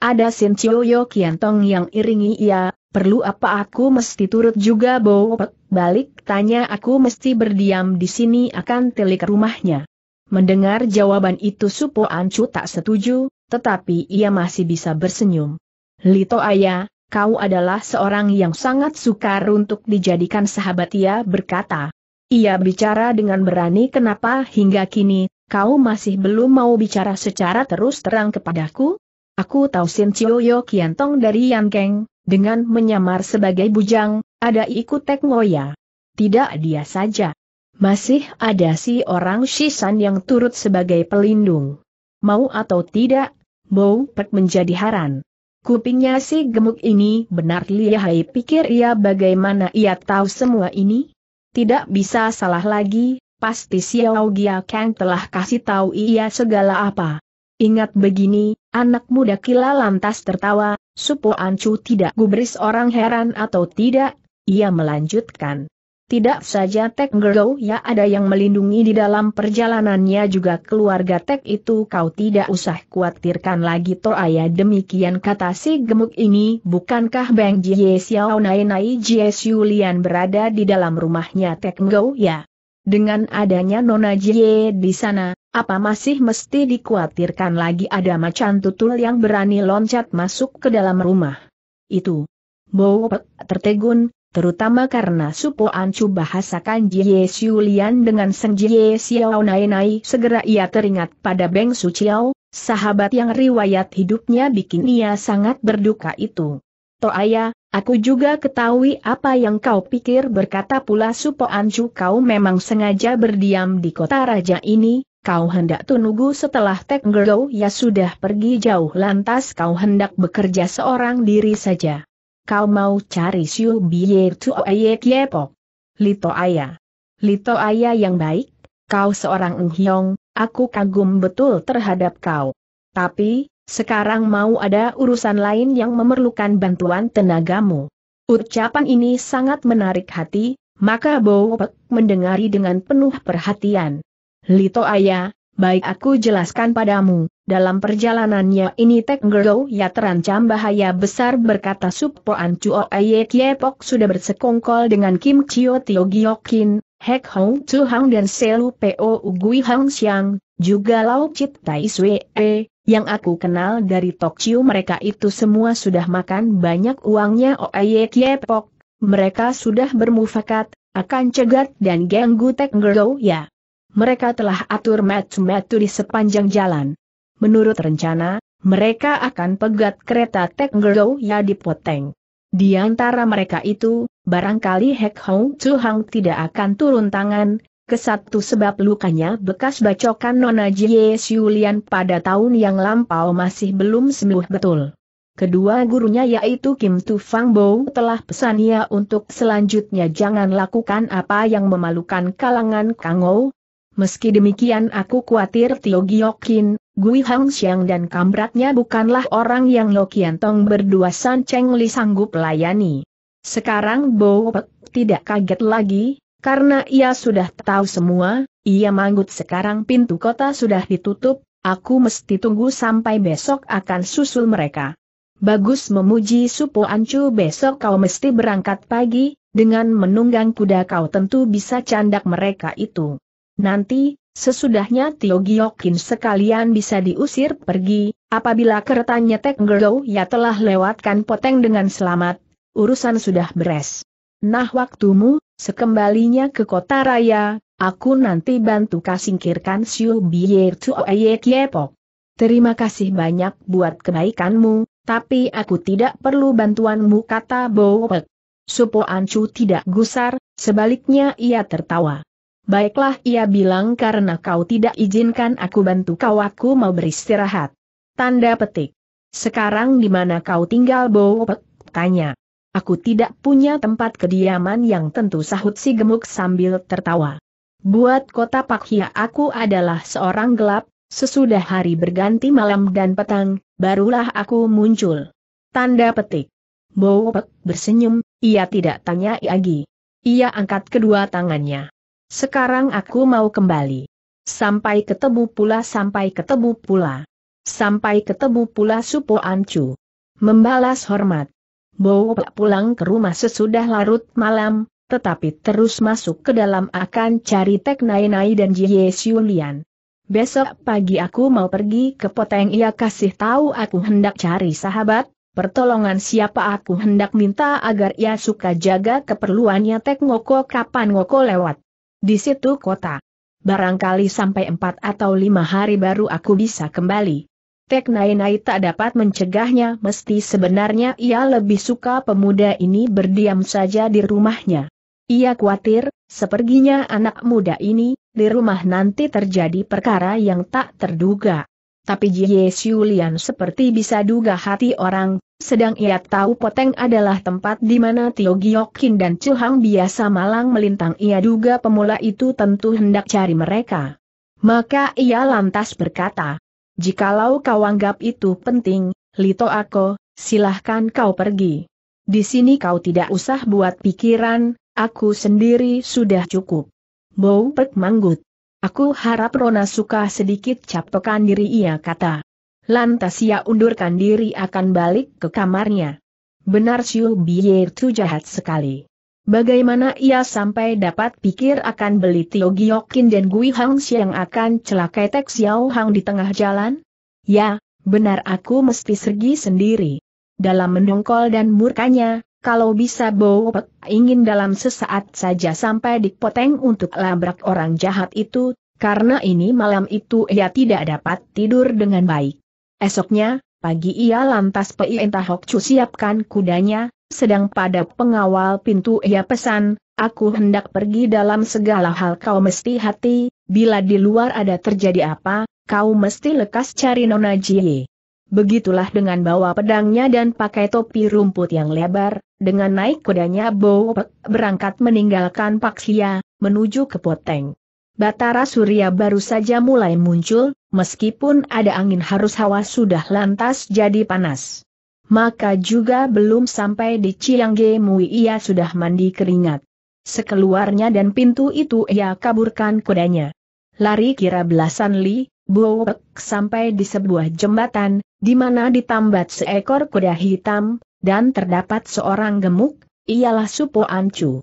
Ada Sin kian Kiantong yang iringi ia, perlu apa aku mesti turut juga Pek? Balik tanya aku mesti berdiam di sini akan telik rumahnya. Mendengar jawaban itu Supo Ancu tak setuju, tetapi ia masih bisa bersenyum. Lito Ayah, kau adalah seorang yang sangat sukar untuk dijadikan sahabat ia berkata. Ia bicara dengan berani kenapa hingga kini, kau masih belum mau bicara secara terus terang kepadaku? Aku tahu Sin Chioyo Kiantong dari Yang Keng, dengan menyamar sebagai bujang, ada ikut Tek Ngoya. Tidak dia saja. Masih ada si orang Shisan yang turut sebagai pelindung. Mau atau tidak, Bo Pek menjadi haran. Kupingnya si gemuk ini benar lihai pikir ia bagaimana ia tahu semua ini? Tidak bisa salah lagi, pasti Xiao Gia Kang telah kasih tahu ia segala apa. Ingat begini, anak muda kila lantas tertawa, Supo Ancu tidak gubris orang heran atau tidak, ia melanjutkan. Tidak saja Tek Gerou ya ada yang melindungi di dalam perjalanannya juga keluarga Tek itu kau tidak usah khawatirkan lagi ayah demikian kata si gemuk ini bukankah Bang Jie Xiao Nai Nai Jie Lian berada di dalam rumahnya Tek Gerou ya? Dengan adanya Nona Jie di sana, apa masih mesti dikhawatirkan lagi ada macan tutul yang berani loncat masuk ke dalam rumah? Itu. Bowo tertegun, terutama karena Supo Ancu bahasakan Jie Lian dengan Seng Jie Xiao Nai Nai segera ia teringat pada Beng Su Chiao, sahabat yang riwayat hidupnya bikin ia sangat berduka itu. Toaya, aku juga ketahui apa yang kau pikir berkata pula Supo Ancu kau memang sengaja berdiam di kota raja ini, Kau hendak tunugu setelah Tek Gerlow ya sudah pergi jauh lantas kau hendak bekerja seorang diri saja kau mau cari Siu Biye tu Aye Kiepok. Lito ayah, Lito ayah yang baik, kau seorang Enghyong, aku kagum betul terhadap kau. Tapi, sekarang mau ada urusan lain yang memerlukan bantuan tenagamu. Ucapan ini sangat menarik hati, maka Bowek mendengari dengan penuh perhatian. Lito ayah. Baik aku jelaskan padamu, dalam perjalanannya ini Tek Ngero ya terancam bahaya besar berkata Supoan Chuo Ayek Kiepok sudah bersekongkol dengan Kim Chio Tio Gyokin, Hek Hong Chu Hang dan Selu Po Ugui Hang Xiang, juga Lau Chit Tai E, yang aku kenal dari Tok Chiu mereka itu semua sudah makan banyak uangnya Oye oh, Kiepok, mereka sudah bermufakat, akan cegat dan ganggu Tek Ngero ya mereka telah atur metu-metu di sepanjang jalan. Menurut rencana, mereka akan pegat kereta Tenggerou ya di Poteng. Di antara mereka itu, barangkali Hek Hong Hang tidak akan turun tangan, kesatu sebab lukanya bekas bacokan Nona Jie Siulian pada tahun yang lampau masih belum sembuh betul. Kedua gurunya yaitu Kim Tu Fang Bo telah pesannya untuk selanjutnya jangan lakukan apa yang memalukan kalangan Kang Kangou, Meski demikian aku khawatir Tio Giokin, Gui Hang Xiang dan kambratnya bukanlah orang yang Lo Kiantong berdua San Cheng Li sanggup layani. Sekarang Bo Pek tidak kaget lagi, karena ia sudah tahu semua, ia manggut sekarang pintu kota sudah ditutup, aku mesti tunggu sampai besok akan susul mereka. Bagus memuji Supo Ancu besok kau mesti berangkat pagi, dengan menunggang kuda kau tentu bisa candak mereka itu. Nanti, sesudahnya Tio Giokin sekalian bisa diusir pergi, apabila keretanya Tenggero ya telah lewatkan poteng dengan selamat, urusan sudah beres. Nah waktumu, sekembalinya ke kota raya, aku nanti bantu kasingkirkan Siu Biye Tuoyek Kiepok. Terima kasih banyak buat kebaikanmu, tapi aku tidak perlu bantuanmu kata Bowek. Supo Ancu tidak gusar, sebaliknya ia tertawa. Baiklah ia bilang karena kau tidak izinkan aku bantu kau aku mau beristirahat. Tanda petik. Sekarang di mana kau tinggal Bowpek? Tanya. Aku tidak punya tempat kediaman yang tentu sahut si gemuk sambil tertawa. Buat kota Pakhia aku adalah seorang gelap, sesudah hari berganti malam dan petang, barulah aku muncul. Tanda petik. Bowpek bersenyum, ia tidak tanya lagi. Ia angkat kedua tangannya. Sekarang aku mau kembali. Sampai ketemu pula sampai ketemu pula. Sampai ketemu pula Supo Ancu. Membalas hormat. Bowo pulang ke rumah sesudah larut malam, tetapi terus masuk ke dalam akan cari Tek Nai Nai dan Jie Xiulian. Besok pagi aku mau pergi ke Poteng ia kasih tahu aku hendak cari sahabat, pertolongan siapa aku hendak minta agar ia suka jaga keperluannya Tek Ngoko kapan Ngoko lewat. Di situ kota. Barangkali sampai empat atau lima hari baru aku bisa kembali. Tek Nainai tak dapat mencegahnya mesti sebenarnya ia lebih suka pemuda ini berdiam saja di rumahnya. Ia khawatir, seperginya anak muda ini, di rumah nanti terjadi perkara yang tak terduga. Tapi Jie Lian seperti bisa duga hati orang, sedang ia tahu Poteng adalah tempat di mana Tio Giokin dan Chu biasa malang melintang ia duga pemula itu tentu hendak cari mereka. Maka ia lantas berkata, Jikalau kau anggap itu penting, Lito Ako, silahkan kau pergi. Di sini kau tidak usah buat pikiran, aku sendiri sudah cukup. Bau pek manggut. Aku harap Rona suka sedikit captokan diri ia kata. Lantas ia undurkan diri akan balik ke kamarnya. Benar Siu Biye itu jahat sekali. Bagaimana ia sampai dapat pikir akan beli Tio Giokin dan Gui Hang yang akan celakai Tek Xiao Hang di tengah jalan? Ya, benar aku mesti sergi sendiri. Dalam mendongkol dan murkanya, kalau bisa Bowpek ingin dalam sesaat saja sampai dipoteng untuk labrak orang jahat itu, karena ini malam itu ia tidak dapat tidur dengan baik. Esoknya, pagi ia lantas Pien Tahok Chu siapkan kudanya, sedang pada pengawal pintu ia pesan, aku hendak pergi dalam segala hal kau mesti hati, bila di luar ada terjadi apa, kau mesti lekas cari Nona Jie. Begitulah dengan bawa pedangnya dan pakai topi rumput yang lebar, dengan naik kudanya Bo berangkat meninggalkan Paksia, menuju ke Poteng. Batara Surya baru saja mulai muncul, meskipun ada angin harus hawa sudah lantas jadi panas. Maka juga belum sampai di Ciangge Mui ia sudah mandi keringat. Sekeluarnya dan pintu itu ia kaburkan kudanya. Lari kira belasan li, buwek sampai di sebuah jembatan, di mana ditambat seekor kuda hitam, dan terdapat seorang gemuk, ialah Supo Ancu.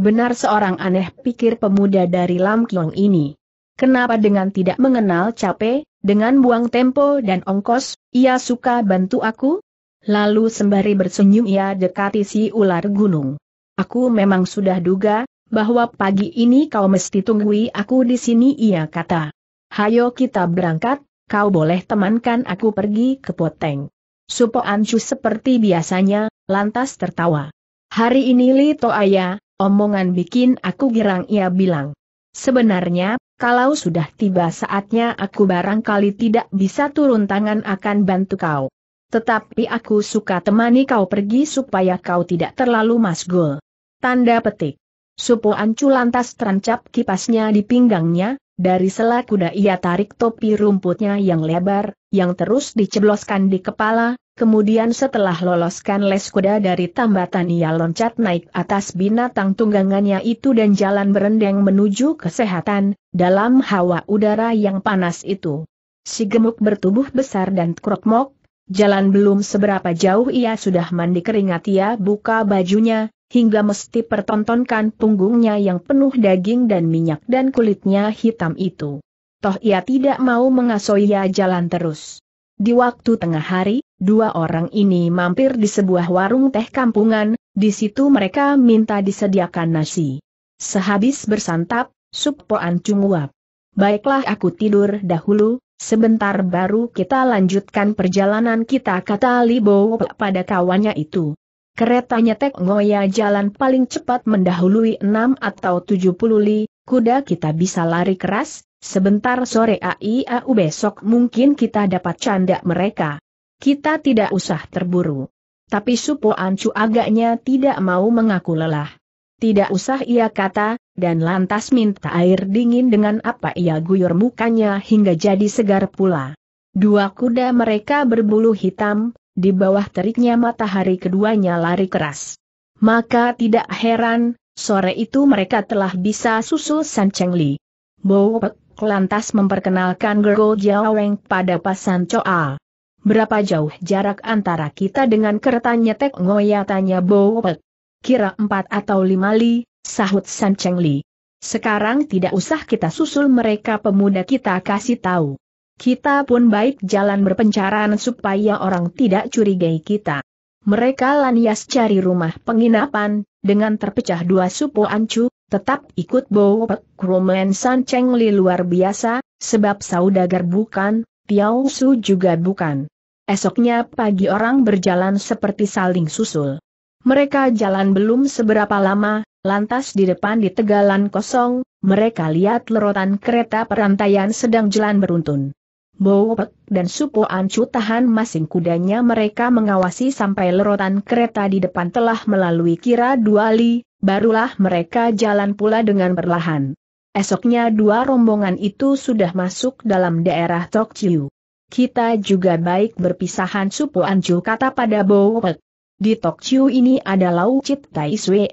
Benar seorang aneh pikir pemuda dari Lam Kiong ini. Kenapa dengan tidak mengenal cape, dengan buang tempo dan ongkos, ia suka bantu aku? Lalu sembari bersenyum ia dekati si ular gunung. Aku memang sudah duga, bahwa pagi ini kau mesti tunggui aku di sini ia kata. Hayo kita berangkat, kau boleh temankan aku pergi ke Poteng. Supo Ancu seperti biasanya, lantas tertawa. Hari ini Lito Ayah, Omongan bikin aku girang ia bilang. Sebenarnya, kalau sudah tiba saatnya aku barangkali tidak bisa turun tangan akan bantu kau. Tetapi aku suka temani kau pergi supaya kau tidak terlalu masgul. Tanda petik. Supo Ancu lantas terancap kipasnya di pinggangnya, dari sela kuda ia tarik topi rumputnya yang lebar, yang terus diceloskan di kepala, Kemudian setelah loloskan les kuda dari tambatan ia loncat naik atas binatang tunggangannya itu dan jalan berendeng menuju kesehatan, dalam hawa udara yang panas itu. Si gemuk bertubuh besar dan krokmok, jalan belum seberapa jauh ia sudah mandi keringat ia buka bajunya, hingga mesti pertontonkan punggungnya yang penuh daging dan minyak dan kulitnya hitam itu. Toh ia tidak mau mengasoya jalan terus. Di waktu tengah hari, dua orang ini mampir di sebuah warung teh kampungan, di situ mereka minta disediakan nasi. Sehabis bersantap, Sup Poan Cunguap. Baiklah aku tidur dahulu, sebentar baru kita lanjutkan perjalanan kita kata Libo pada kawannya itu. Keretanya Tek Ngoya jalan paling cepat mendahului enam atau 70 li, kuda kita bisa lari keras, sebentar sore AIAU besok mungkin kita dapat canda mereka kita tidak usah terburu. Tapi Supo Ancu agaknya tidak mau mengaku lelah. Tidak usah ia kata, dan lantas minta air dingin dengan apa ia guyur mukanya hingga jadi segar pula. Dua kuda mereka berbulu hitam, di bawah teriknya matahari keduanya lari keras. Maka tidak heran, sore itu mereka telah bisa susul San Cheng Li. Pek lantas memperkenalkan Gergo Jiaweng pada Pasan Choa. Berapa jauh jarak antara kita dengan keretanya Tek Ngoya tanya Bo Pek? Kira empat atau lima li, sahut San Cheng Li. Sekarang tidak usah kita susul mereka pemuda kita kasih tahu. Kita pun baik jalan berpencaran supaya orang tidak curigai kita. Mereka lanias cari rumah penginapan, dengan terpecah dua supo ancu, tetap ikut Bo Pek Kromen San Cheng Li luar biasa, sebab saudagar bukan, Piao Su juga bukan. Esoknya pagi orang berjalan seperti saling susul. Mereka jalan belum seberapa lama, lantas di depan di tegalan kosong, mereka lihat lerotan kereta perantaian sedang jalan beruntun. Bowopek dan Supo Ancu tahan masing kudanya mereka mengawasi sampai lerotan kereta di depan telah melalui kira dua li, barulah mereka jalan pula dengan perlahan. Esoknya dua rombongan itu sudah masuk dalam daerah Tokciu. Kita juga baik berpisahan Supu Anju kata pada Bowek. Di Tokciu ini ada Lau Chit Tai Sue,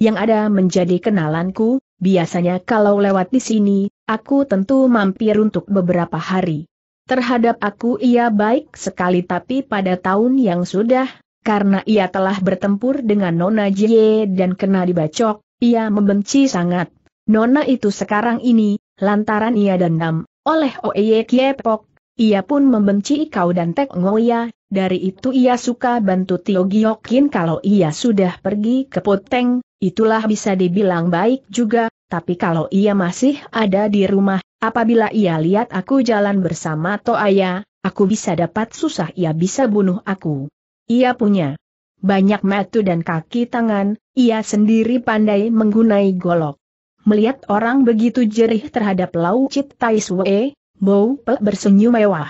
yang ada menjadi kenalanku, biasanya kalau lewat di sini, aku tentu mampir untuk beberapa hari. Terhadap aku ia baik sekali tapi pada tahun yang sudah, karena ia telah bertempur dengan Nona Jie dan kena dibacok, ia membenci sangat. Nona itu sekarang ini, lantaran ia dendam, oleh Oye Kiepok, ia pun membenci kau dan Tek Ngoya, dari itu ia suka bantu Tio Giokin kalau ia sudah pergi ke Poteng, itulah bisa dibilang baik juga, tapi kalau ia masih ada di rumah, apabila ia lihat aku jalan bersama Toaya, aku bisa dapat susah ia bisa bunuh aku. Ia punya banyak mata dan kaki tangan, ia sendiri pandai menggunai golok. Melihat orang begitu jerih terhadap Lau Cit Tai Sue, Mou Pek bersenyum mewah.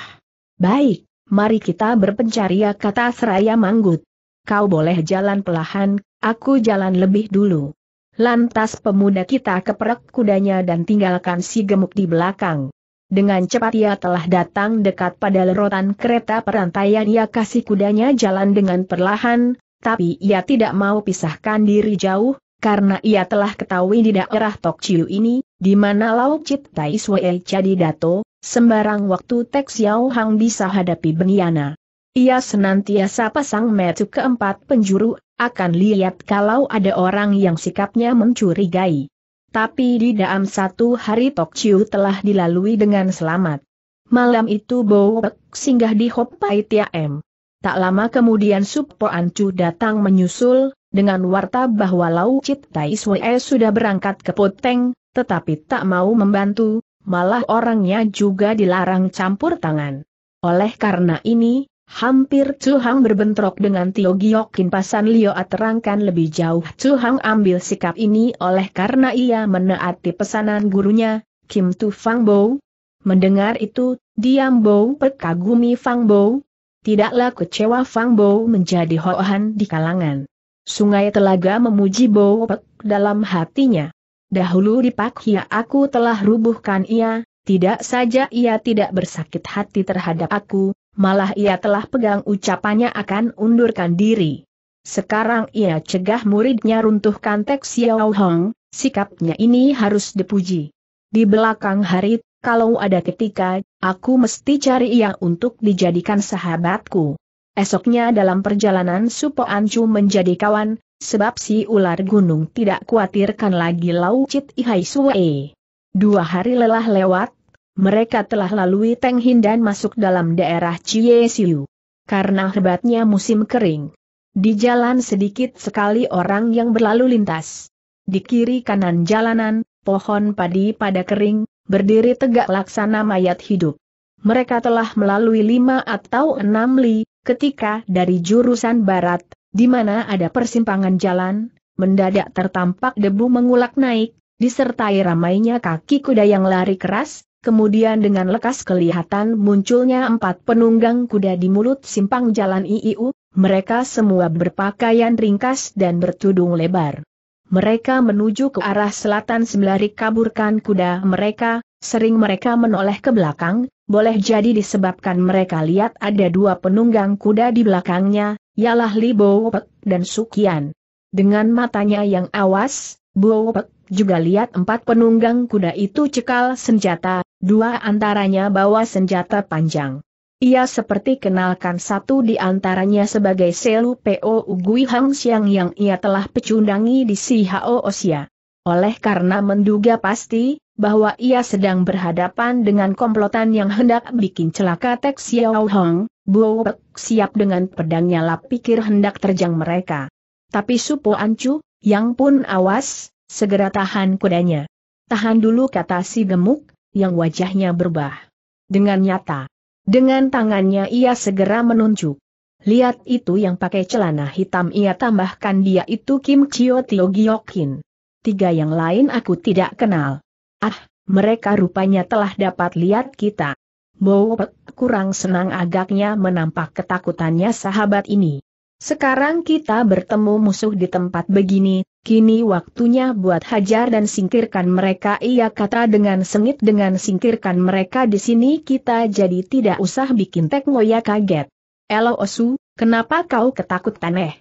Baik, mari kita berpencaria kata Seraya Manggut. Kau boleh jalan pelahan, aku jalan lebih dulu. Lantas pemuda kita keperak kudanya dan tinggalkan si gemuk di belakang. Dengan cepat ia telah datang dekat pada lerotan kereta perantaian ia kasih kudanya jalan dengan perlahan, tapi ia tidak mau pisahkan diri jauh, karena ia telah ketahui di daerah Tokciu ini, di mana Lauk Ciptai Suel Cadi Dato, Sembarang waktu Tek Xiao Hang bisa hadapi Beniana. Ia senantiasa pasang metu keempat penjuru, akan lihat kalau ada orang yang sikapnya mencurigai. Tapi di dalam satu hari Tok Chiu telah dilalui dengan selamat. Malam itu Bow singgah di Hop Pai Tiam. Tak lama kemudian Supo Ancu datang menyusul, dengan warta bahwa Lau Chit Tai Sui sudah berangkat ke Poteng, tetapi tak mau membantu, malah orangnya juga dilarang campur tangan. Oleh karena ini, hampir Chu Hang berbentrok dengan Tio Giok Pasan Lio terangkan lebih jauh Chu Hang ambil sikap ini oleh karena ia menaati pesanan gurunya, Kim Tu Fang Bo. Mendengar itu, diam Bo kagumi Fang Bo. Tidaklah kecewa Fang Bo menjadi hoohan di kalangan. Sungai Telaga memuji Bo Pek dalam hatinya. Dahulu di Pakhia aku telah rubuhkan ia, tidak saja ia tidak bersakit hati terhadap aku, malah ia telah pegang ucapannya akan undurkan diri. Sekarang ia cegah muridnya runtuhkan Tek Xiao Hong, sikapnya ini harus dipuji. Di belakang hari, kalau ada ketika, aku mesti cari ia untuk dijadikan sahabatku. Esoknya dalam perjalanan Supo Ancu menjadi kawan, sebab si ular gunung tidak khawatirkan lagi Chit Ihai suwe. Dua hari lelah lewat, mereka telah lalui Tenghin dan masuk dalam daerah Cie Siu. Karena hebatnya musim kering. Di jalan sedikit sekali orang yang berlalu lintas. Di kiri kanan jalanan, pohon padi pada kering, berdiri tegak laksana mayat hidup. Mereka telah melalui lima atau enam li, ketika dari jurusan barat, di mana ada persimpangan jalan, mendadak tertampak debu mengulak naik, disertai ramainya kaki kuda yang lari keras, kemudian dengan lekas kelihatan munculnya empat penunggang kuda di mulut simpang jalan IIU, mereka semua berpakaian ringkas dan bertudung lebar. Mereka menuju ke arah selatan sembari kaburkan kuda mereka, sering mereka menoleh ke belakang, boleh jadi disebabkan mereka lihat ada dua penunggang kuda di belakangnya, ialah Li Bowopek dan Sukian. Dengan matanya yang awas, Bowopek juga lihat empat penunggang kuda itu cekal senjata, dua antaranya bawa senjata panjang. Ia seperti kenalkan satu di antaranya sebagai Selu P.O. Ugui Hang Xiang yang ia telah pecundangi di Si Hao Osia. Oleh karena menduga pasti, bahwa ia sedang berhadapan dengan komplotan yang hendak bikin celaka Tek Xiao Hong, Blowek siap dengan pedangnya lap pikir hendak terjang mereka. Tapi Supo Ancu, yang pun awas, segera tahan kudanya. Tahan dulu kata si gemuk, yang wajahnya berubah. Dengan nyata. Dengan tangannya ia segera menunjuk. Lihat itu yang pakai celana hitam ia tambahkan dia itu Kim Chio Tio Gyokin. Tiga yang lain aku tidak kenal. Ah, mereka rupanya telah dapat lihat kita. Mowat kurang senang agaknya menampak ketakutannya sahabat ini. Sekarang kita bertemu musuh di tempat begini, kini waktunya buat hajar dan singkirkan mereka ia kata dengan sengit dengan singkirkan mereka di sini kita jadi tidak usah bikin Tekmoya kaget. Elo Osu, kenapa kau ketakutan eh?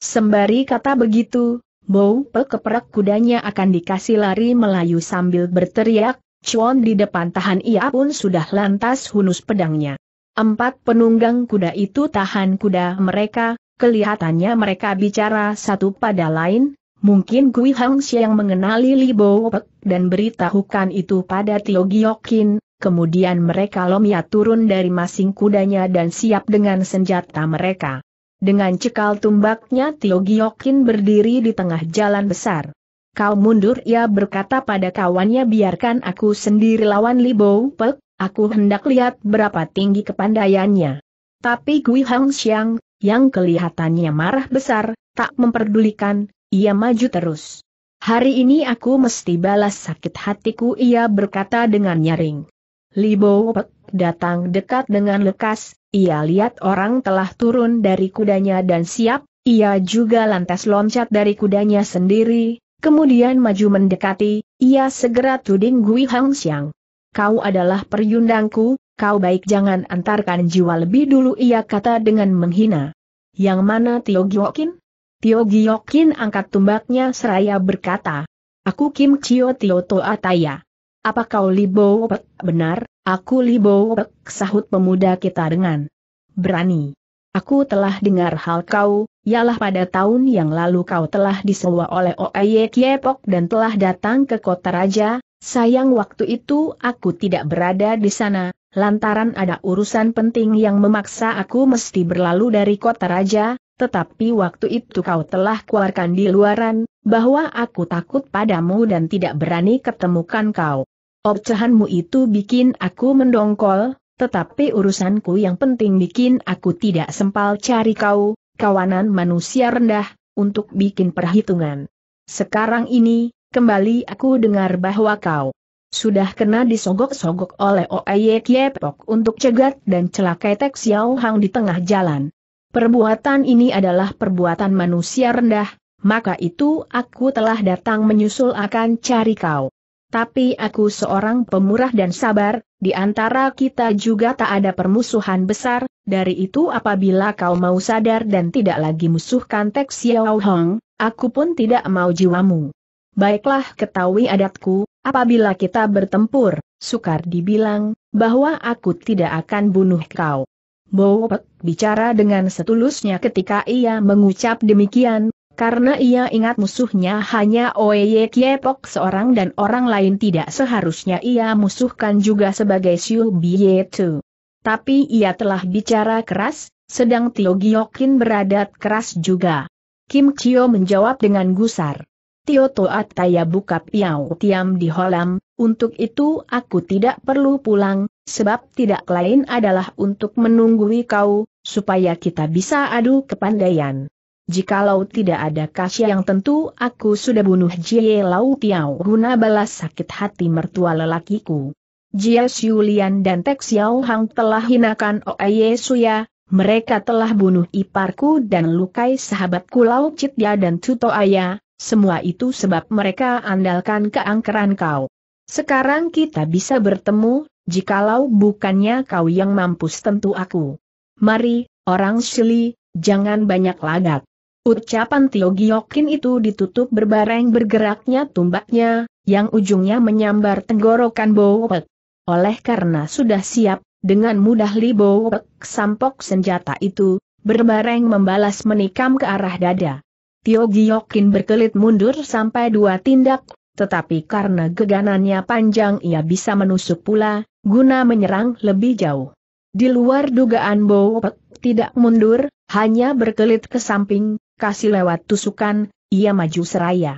Sembari kata begitu, Bow keperak kudanya akan dikasih lari melayu sambil berteriak, Chuan di depan tahan ia pun sudah lantas hunus pedangnya. Empat penunggang kuda itu tahan kuda mereka, kelihatannya mereka bicara satu pada lain, mungkin Gui Hang yang mengenali Li Bo Pek dan beritahukan itu pada Tio Giokin, kemudian mereka lomia turun dari masing kudanya dan siap dengan senjata mereka. Dengan cekal tumbaknya Tio Giokin berdiri di tengah jalan besar kau mundur ia berkata pada kawannya biarkan aku sendiri lawan Li Bo Pek, aku hendak lihat berapa tinggi kepandaiannya. Tapi Gui Hang Xiang, yang kelihatannya marah besar, tak memperdulikan, ia maju terus. Hari ini aku mesti balas sakit hatiku ia berkata dengan nyaring. Li Bo Pek datang dekat dengan lekas, ia lihat orang telah turun dari kudanya dan siap, ia juga lantas loncat dari kudanya sendiri, Kemudian maju mendekati, ia segera tuding Gui Hang Xiang. Kau adalah periundangku, kau baik jangan antarkan jiwa lebih dulu ia kata dengan menghina. Yang mana Tio Giokin? Tio Giokin angkat tumbaknya seraya berkata. Aku Kim Chio Tio Toa Taya. Apa kau Libo Pek? Benar, aku Libo Pek, sahut pemuda kita dengan berani. Aku telah dengar hal kau, Ialah pada tahun yang lalu kau telah disewa oleh Oeye Kiepok dan telah datang ke kota raja, sayang waktu itu aku tidak berada di sana, lantaran ada urusan penting yang memaksa aku mesti berlalu dari kota raja, tetapi waktu itu kau telah keluarkan di luaran, bahwa aku takut padamu dan tidak berani ketemukan kau. Obcehanmu itu bikin aku mendongkol, tetapi urusanku yang penting bikin aku tidak sempal cari kau, kawanan manusia rendah, untuk bikin perhitungan. Sekarang ini, kembali aku dengar bahwa kau sudah kena disogok-sogok oleh Oye Kiepok untuk cegat dan celakai Tek Xiao Hang di tengah jalan. Perbuatan ini adalah perbuatan manusia rendah, maka itu aku telah datang menyusul akan cari kau. Tapi aku seorang pemurah dan sabar, di antara kita juga tak ada permusuhan besar, dari itu apabila kau mau sadar dan tidak lagi musuhkan Tek Xiao Hong, aku pun tidak mau jiwamu. Baiklah ketahui adatku, apabila kita bertempur, sukar dibilang, bahwa aku tidak akan bunuh kau. Bowpek bicara dengan setulusnya ketika ia mengucap demikian, karena ia ingat musuhnya hanya Oye Kiepok seorang dan orang lain tidak seharusnya ia musuhkan juga sebagai Siu Biye Tu. Tapi ia telah bicara keras, sedang Tio Giokin beradat keras juga. Kim Chio menjawab dengan gusar. Tio Toat Taya buka piau tiam di holam, untuk itu aku tidak perlu pulang, sebab tidak lain adalah untuk menunggui kau, supaya kita bisa adu kepandaian. Jikalau tidak ada kasih yang tentu aku sudah bunuh Jie Lau Tiao guna balas sakit hati mertua lelakiku. Jie Lian dan Tek Xiao Hang telah hinakan Oye Suya, mereka telah bunuh iparku dan lukai sahabatku Lau Citya dan Tuto Aya, semua itu sebab mereka andalkan keangkeran kau. Sekarang kita bisa bertemu, jikalau bukannya kau yang mampus tentu aku. Mari, orang Shili, jangan banyak lagak. Ucapan Tio Giokin itu ditutup berbareng bergeraknya tumbaknya, yang ujungnya menyambar tenggorokan Bowek. Oleh karena sudah siap, dengan mudah Li Bowek sampok senjata itu, berbareng membalas menikam ke arah dada. Tio Giokin berkelit mundur sampai dua tindak, tetapi karena geganannya panjang ia bisa menusuk pula, guna menyerang lebih jauh. Di luar dugaan Bowek tidak mundur, hanya berkelit ke samping, kasih lewat tusukan, ia maju seraya.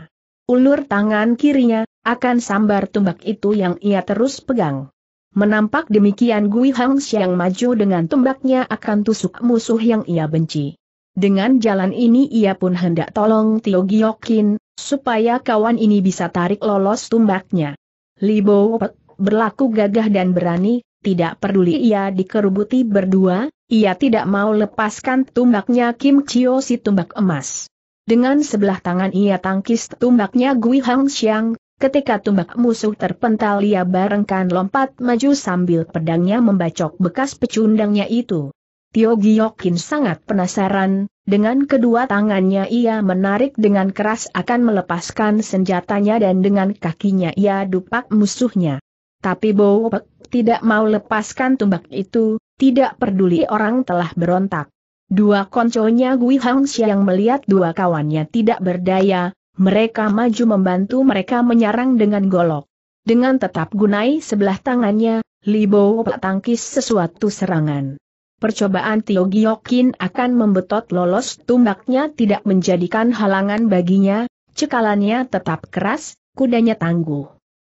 Ulur tangan kirinya, akan sambar tumbak itu yang ia terus pegang. Menampak demikian Gui Hang Xiang maju dengan tumbaknya akan tusuk musuh yang ia benci. Dengan jalan ini ia pun hendak tolong Tio Giokin, supaya kawan ini bisa tarik lolos tumbaknya. Li Bo Pek berlaku gagah dan berani, tidak peduli ia dikerubuti berdua, ia tidak mau lepaskan tumbaknya Kim Chio si tumbak emas. Dengan sebelah tangan ia tangkis tumbaknya Gui Hang Xiang, ketika tumbak musuh terpental ia barengkan lompat maju sambil pedangnya membacok bekas pecundangnya itu. Tio Giokin sangat penasaran, dengan kedua tangannya ia menarik dengan keras akan melepaskan senjatanya dan dengan kakinya ia dupak musuhnya. Tapi Bowopek tidak mau lepaskan tumbak itu, tidak peduli orang telah berontak. Dua konconya Gui Hangxia yang melihat dua kawannya tidak berdaya, mereka maju membantu mereka menyerang dengan golok. Dengan tetap gunai sebelah tangannya, Li Bo tangkis sesuatu serangan. Percobaan Tio Giokin akan membetot lolos tumbaknya tidak menjadikan halangan baginya, cekalannya tetap keras, kudanya tangguh.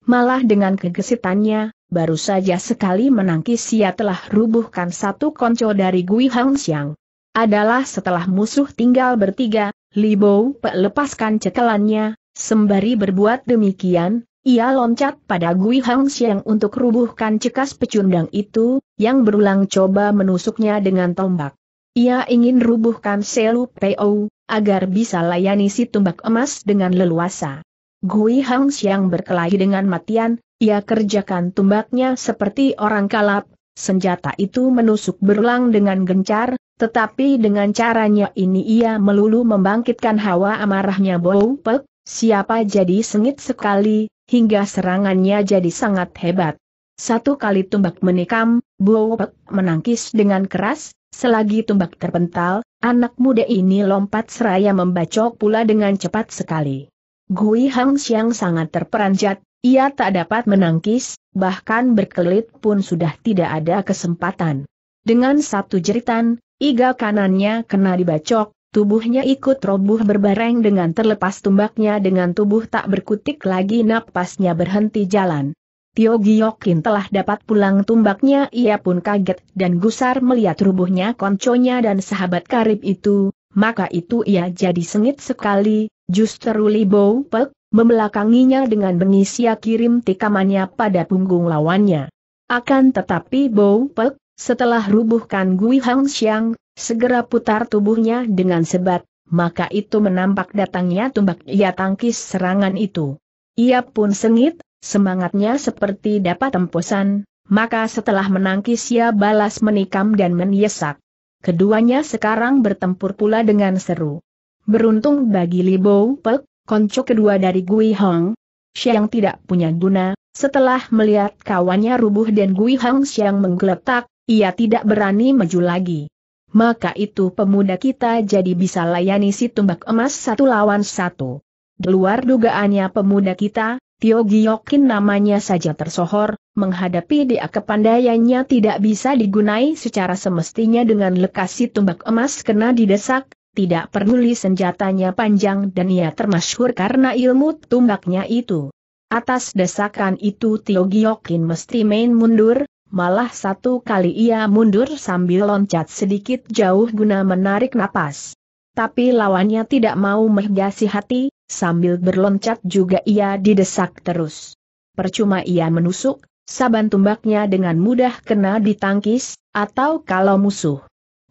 Malah dengan kegesitannya, Baru saja sekali menangkis ia telah rubuhkan satu konco dari Gui Hang Xiang. Adalah setelah musuh tinggal bertiga, Li Bou lepaskan cekelannya, sembari berbuat demikian, ia loncat pada Gui Hang Xiang untuk rubuhkan cekas pecundang itu, yang berulang coba menusuknya dengan tombak. Ia ingin rubuhkan Selu P.O., agar bisa layani si tumbak emas dengan leluasa. Gui Hang Xiang berkelahi dengan matian, ia kerjakan tumbaknya seperti orang kalap, senjata itu menusuk berulang dengan gencar, tetapi dengan caranya ini ia melulu membangkitkan hawa amarahnya Bow Pek, siapa jadi sengit sekali, hingga serangannya jadi sangat hebat. Satu kali tumbak menikam, Pek menangkis dengan keras, selagi tumbak terpental, anak muda ini lompat seraya membacok pula dengan cepat sekali. Gui Hang Xiang sangat terperanjat, ia tak dapat menangkis, bahkan berkelit pun sudah tidak ada kesempatan. Dengan satu jeritan, iga kanannya kena dibacok, tubuhnya ikut roboh berbareng dengan terlepas tumbaknya dengan tubuh tak berkutik lagi napasnya berhenti jalan. Tio Giokin telah dapat pulang tumbaknya ia pun kaget dan gusar melihat rubuhnya konconya dan sahabat karib itu, maka itu ia jadi sengit sekali, justru Li Bo Pek, Membelakanginya dengan mengisi kirim tikamannya pada punggung lawannya. Akan tetapi Bow Pek, setelah rubuhkan Gui Hang Xiang, segera putar tubuhnya dengan sebat, maka itu menampak datangnya tumbak ia tangkis serangan itu. Ia pun sengit, semangatnya seperti dapat tempusan, maka setelah menangkis ia balas menikam dan menyesak. Keduanya sekarang bertempur pula dengan seru. Beruntung bagi Li Libo Pek, konco kedua dari Gui Hong, Xiang tidak punya guna, setelah melihat kawannya rubuh dan Gui Hong Xiang menggeletak, ia tidak berani maju lagi. Maka itu pemuda kita jadi bisa layani si tumbak emas satu lawan satu. Di luar dugaannya pemuda kita, Tio Giokin namanya saja tersohor, menghadapi dia kepandaiannya tidak bisa digunai secara semestinya dengan lekas si tumbak emas kena didesak, tidak peduli senjatanya panjang dan ia termasyhur karena ilmu tumbaknya itu. Atas desakan itu Tio Giokin mesti main mundur, malah satu kali ia mundur sambil loncat sedikit jauh guna menarik napas. Tapi lawannya tidak mau menghiasi hati, sambil berloncat juga ia didesak terus. Percuma ia menusuk, saban tumbaknya dengan mudah kena ditangkis, atau kalau musuh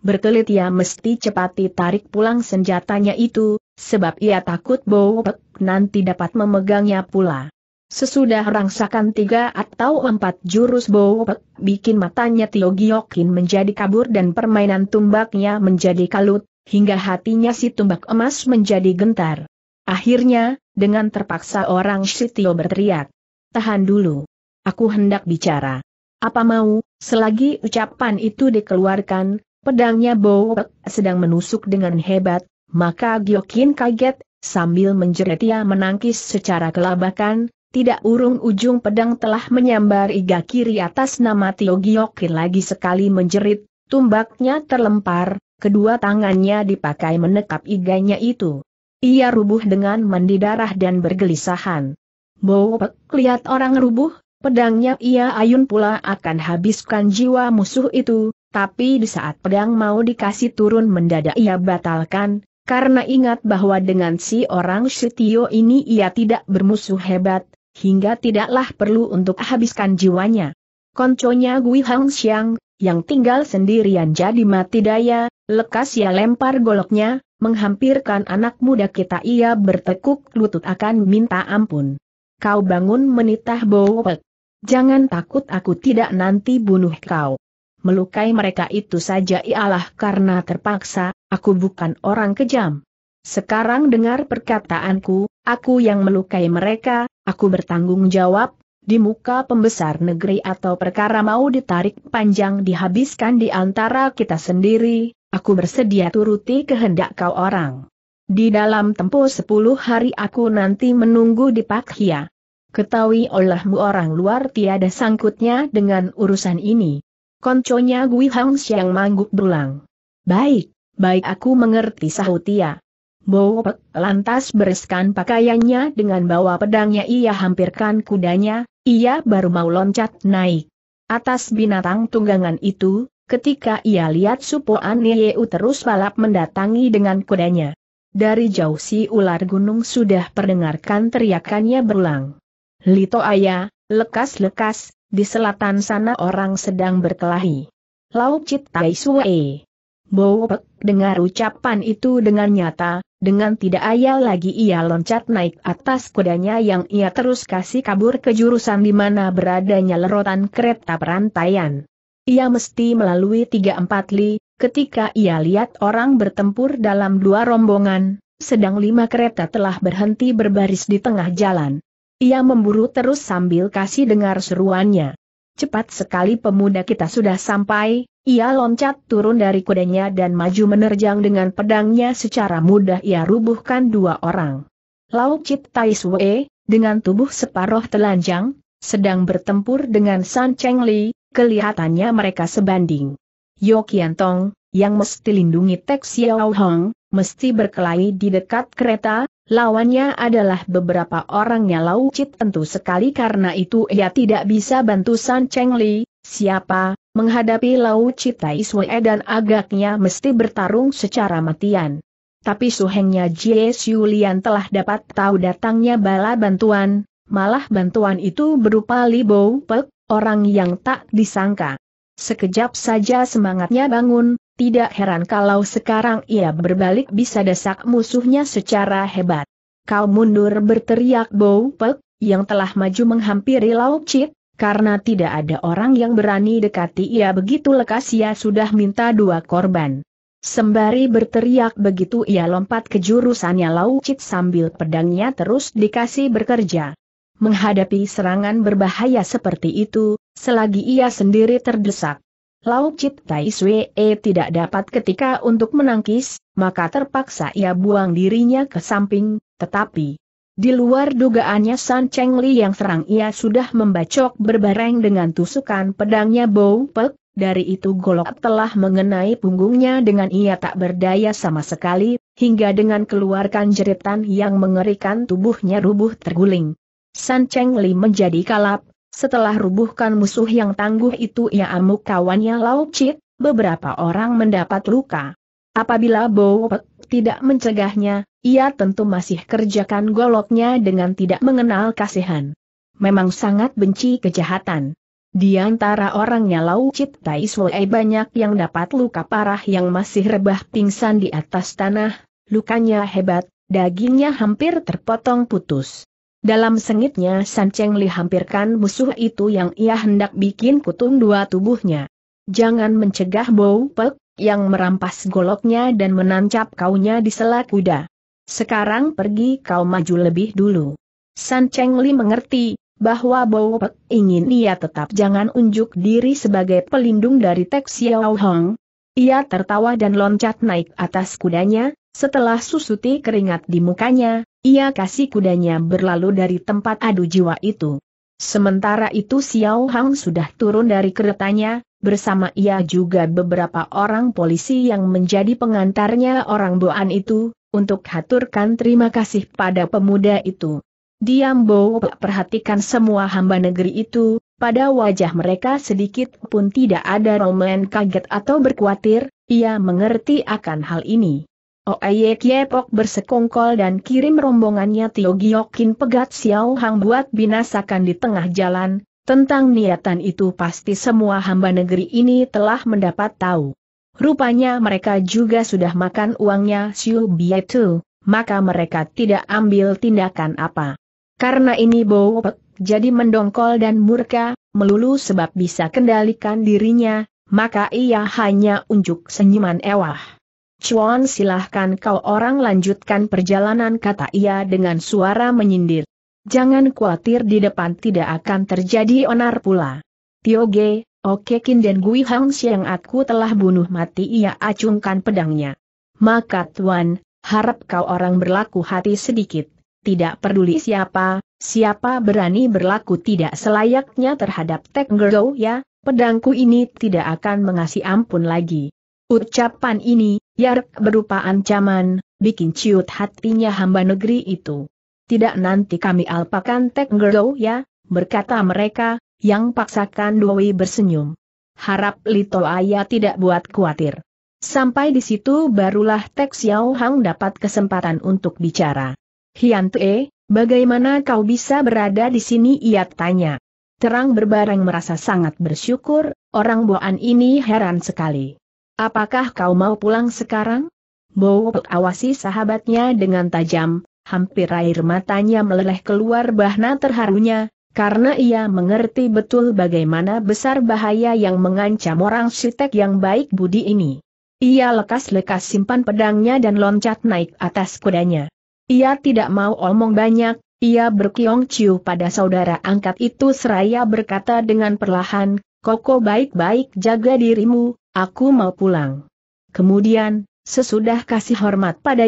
berkelit ia mesti cepat ditarik pulang senjatanya itu, sebab ia takut Bowek nanti dapat memegangnya pula. Sesudah rangsakan tiga atau empat jurus Bowek, bikin matanya Tio Giokin menjadi kabur dan permainan tumbaknya menjadi kalut, hingga hatinya si tumbak emas menjadi gentar. Akhirnya, dengan terpaksa orang si Tio berteriak. Tahan dulu. Aku hendak bicara. Apa mau, selagi ucapan itu dikeluarkan, Pedangnya Bowek sedang menusuk dengan hebat, maka Giokin kaget, sambil menjerit ia menangkis secara kelabakan, tidak urung ujung pedang telah menyambar iga kiri atas nama Tio Gyokin lagi sekali menjerit, tumbaknya terlempar, kedua tangannya dipakai menekap iganya itu. Ia rubuh dengan mandi darah dan bergelisahan. Bowek lihat orang rubuh, pedangnya ia ayun pula akan habiskan jiwa musuh itu, tapi di saat pedang mau dikasih turun mendadak ia batalkan, karena ingat bahwa dengan si orang Setio ini ia tidak bermusuh hebat, hingga tidaklah perlu untuk habiskan jiwanya. Konconya Gui Hang Xiang, yang tinggal sendirian jadi mati daya, lekas ia lempar goloknya, menghampirkan anak muda kita ia bertekuk lutut akan minta ampun. Kau bangun menitah bowek. Jangan takut aku tidak nanti bunuh kau melukai mereka itu saja ialah karena terpaksa, aku bukan orang kejam. Sekarang dengar perkataanku, aku yang melukai mereka, aku bertanggung jawab, di muka pembesar negeri atau perkara mau ditarik panjang dihabiskan di antara kita sendiri, aku bersedia turuti kehendak kau orang. Di dalam tempo sepuluh hari aku nanti menunggu di Pakhia. Ketahui olehmu orang luar tiada sangkutnya dengan urusan ini konconya Gui Hangs yang mangguk berulang. Baik, baik aku mengerti sahutia. ia. Bowopek lantas bereskan pakaiannya dengan bawa pedangnya ia hampirkan kudanya, ia baru mau loncat naik. Atas binatang tunggangan itu, ketika ia lihat Supo Aniyeu terus balap mendatangi dengan kudanya. Dari jauh si ular gunung sudah perdengarkan teriakannya berulang. Lito ayah, lekas-lekas, di selatan sana orang sedang berkelahi. Lau Cit Tai Sue. Bowek dengar ucapan itu dengan nyata, dengan tidak ayal lagi ia loncat naik atas kudanya yang ia terus kasih kabur ke jurusan di mana beradanya lerotan kereta perantaian. Ia mesti melalui tiga empat li, ketika ia lihat orang bertempur dalam dua rombongan, sedang lima kereta telah berhenti berbaris di tengah jalan. Ia memburu terus sambil kasih dengar seruannya. Cepat sekali pemuda kita sudah sampai, ia loncat turun dari kudanya dan maju menerjang dengan pedangnya secara mudah ia rubuhkan dua orang. Lauk Chit Tai Sue, dengan tubuh separoh telanjang, sedang bertempur dengan San Cheng Li, kelihatannya mereka sebanding. Yo Kian Tong, yang mesti lindungi Tek Xiao Hong, mesti berkelahi di dekat kereta, Lawannya adalah beberapa orangnya Laucit tentu sekali karena itu ia tidak bisa bantu San Cheng Li, siapa, menghadapi Laucit Tai Sue dan agaknya mesti bertarung secara matian. Tapi suhengnya Jie Lian telah dapat tahu datangnya bala bantuan, malah bantuan itu berupa Li Bo Pek, orang yang tak disangka. Sekejap saja semangatnya bangun, tidak heran kalau sekarang ia berbalik bisa desak musuhnya secara hebat. Kau mundur berteriak Bow Pek, yang telah maju menghampiri Lau Chit, karena tidak ada orang yang berani dekati ia begitu lekas ia sudah minta dua korban. Sembari berteriak begitu ia lompat ke jurusannya Lau Chit sambil pedangnya terus dikasih bekerja. Menghadapi serangan berbahaya seperti itu, selagi ia sendiri terdesak Lau Chit Tai Sue eh, tidak dapat ketika untuk menangkis, maka terpaksa ia buang dirinya ke samping, tetapi di luar dugaannya San Cheng Li yang serang ia sudah membacok berbareng dengan tusukan pedangnya Bow Pek, dari itu golok telah mengenai punggungnya dengan ia tak berdaya sama sekali, hingga dengan keluarkan jeritan yang mengerikan tubuhnya rubuh terguling. San Cheng Li menjadi kalap, setelah rubuhkan musuh yang tangguh itu ia amuk kawannya Lau Chit, beberapa orang mendapat luka. Apabila Bo tidak mencegahnya, ia tentu masih kerjakan goloknya dengan tidak mengenal kasihan. Memang sangat benci kejahatan. Di antara orangnya Lau Chit Tai Suai banyak yang dapat luka parah yang masih rebah pingsan di atas tanah, lukanya hebat, dagingnya hampir terpotong putus. Dalam sengitnya San Cheng Li hampirkan musuh itu yang ia hendak bikin kutung dua tubuhnya. Jangan mencegah Bou Pek, yang merampas goloknya dan menancap kaunya di sela kuda. Sekarang pergi kau maju lebih dulu. San Cheng Li mengerti, bahwa Bou Pek ingin ia tetap jangan unjuk diri sebagai pelindung dari Tek Xiao Hong. Ia tertawa dan loncat naik atas kudanya, setelah susuti keringat di mukanya, ia kasih kudanya berlalu dari tempat adu jiwa itu. Sementara itu Xiao Hang sudah turun dari keretanya, bersama ia juga beberapa orang polisi yang menjadi pengantarnya orang Boan itu, untuk haturkan terima kasih pada pemuda itu. Diam Bo perhatikan semua hamba negeri itu, pada wajah mereka sedikit pun tidak ada roman kaget atau berkhawatir, ia mengerti akan hal ini. Oeye oh, Kiepok bersekongkol dan kirim rombongannya Tio Giokin pegat Xiao Hang buat binasakan di tengah jalan, tentang niatan itu pasti semua hamba negeri ini telah mendapat tahu. Rupanya mereka juga sudah makan uangnya siu Bie Tu, maka mereka tidak ambil tindakan apa. Karena ini Bowopek jadi mendongkol dan murka, melulu sebab bisa kendalikan dirinya, maka ia hanya unjuk senyuman ewah. Chuan silahkan kau orang lanjutkan perjalanan kata ia dengan suara menyindir. Jangan khawatir di depan tidak akan terjadi onar pula. Tioge, Oke Kin dan Gui Hang yang aku telah bunuh mati ia acungkan pedangnya. Maka Tuan, harap kau orang berlaku hati sedikit, tidak peduli siapa, siapa berani berlaku tidak selayaknya terhadap Tek Gerdo ya, pedangku ini tidak akan mengasih ampun lagi. Ucapan ini, yark berupa ancaman, bikin ciut hatinya hamba negeri itu. Tidak nanti kami alpakan Tekngerdo ya, berkata mereka, yang paksakan Dwi bersenyum. Harap Lito Aya tidak buat khawatir. Sampai di situ barulah Tek Xiao Hang dapat kesempatan untuk bicara. Hian Tue, bagaimana kau bisa berada di sini ia tanya. Terang berbareng merasa sangat bersyukur, orang buaan ini heran sekali. Apakah kau mau pulang sekarang? Bowo awasi sahabatnya dengan tajam, hampir air matanya meleleh keluar bahna terharunya, karena ia mengerti betul bagaimana besar bahaya yang mengancam orang sitek yang baik budi ini. Ia lekas-lekas simpan pedangnya dan loncat naik atas kudanya. Ia tidak mau omong banyak, ia berkiong ciu pada saudara angkat itu seraya berkata dengan perlahan, Koko baik-baik jaga dirimu, Aku mau pulang. Kemudian, sesudah kasih hormat pada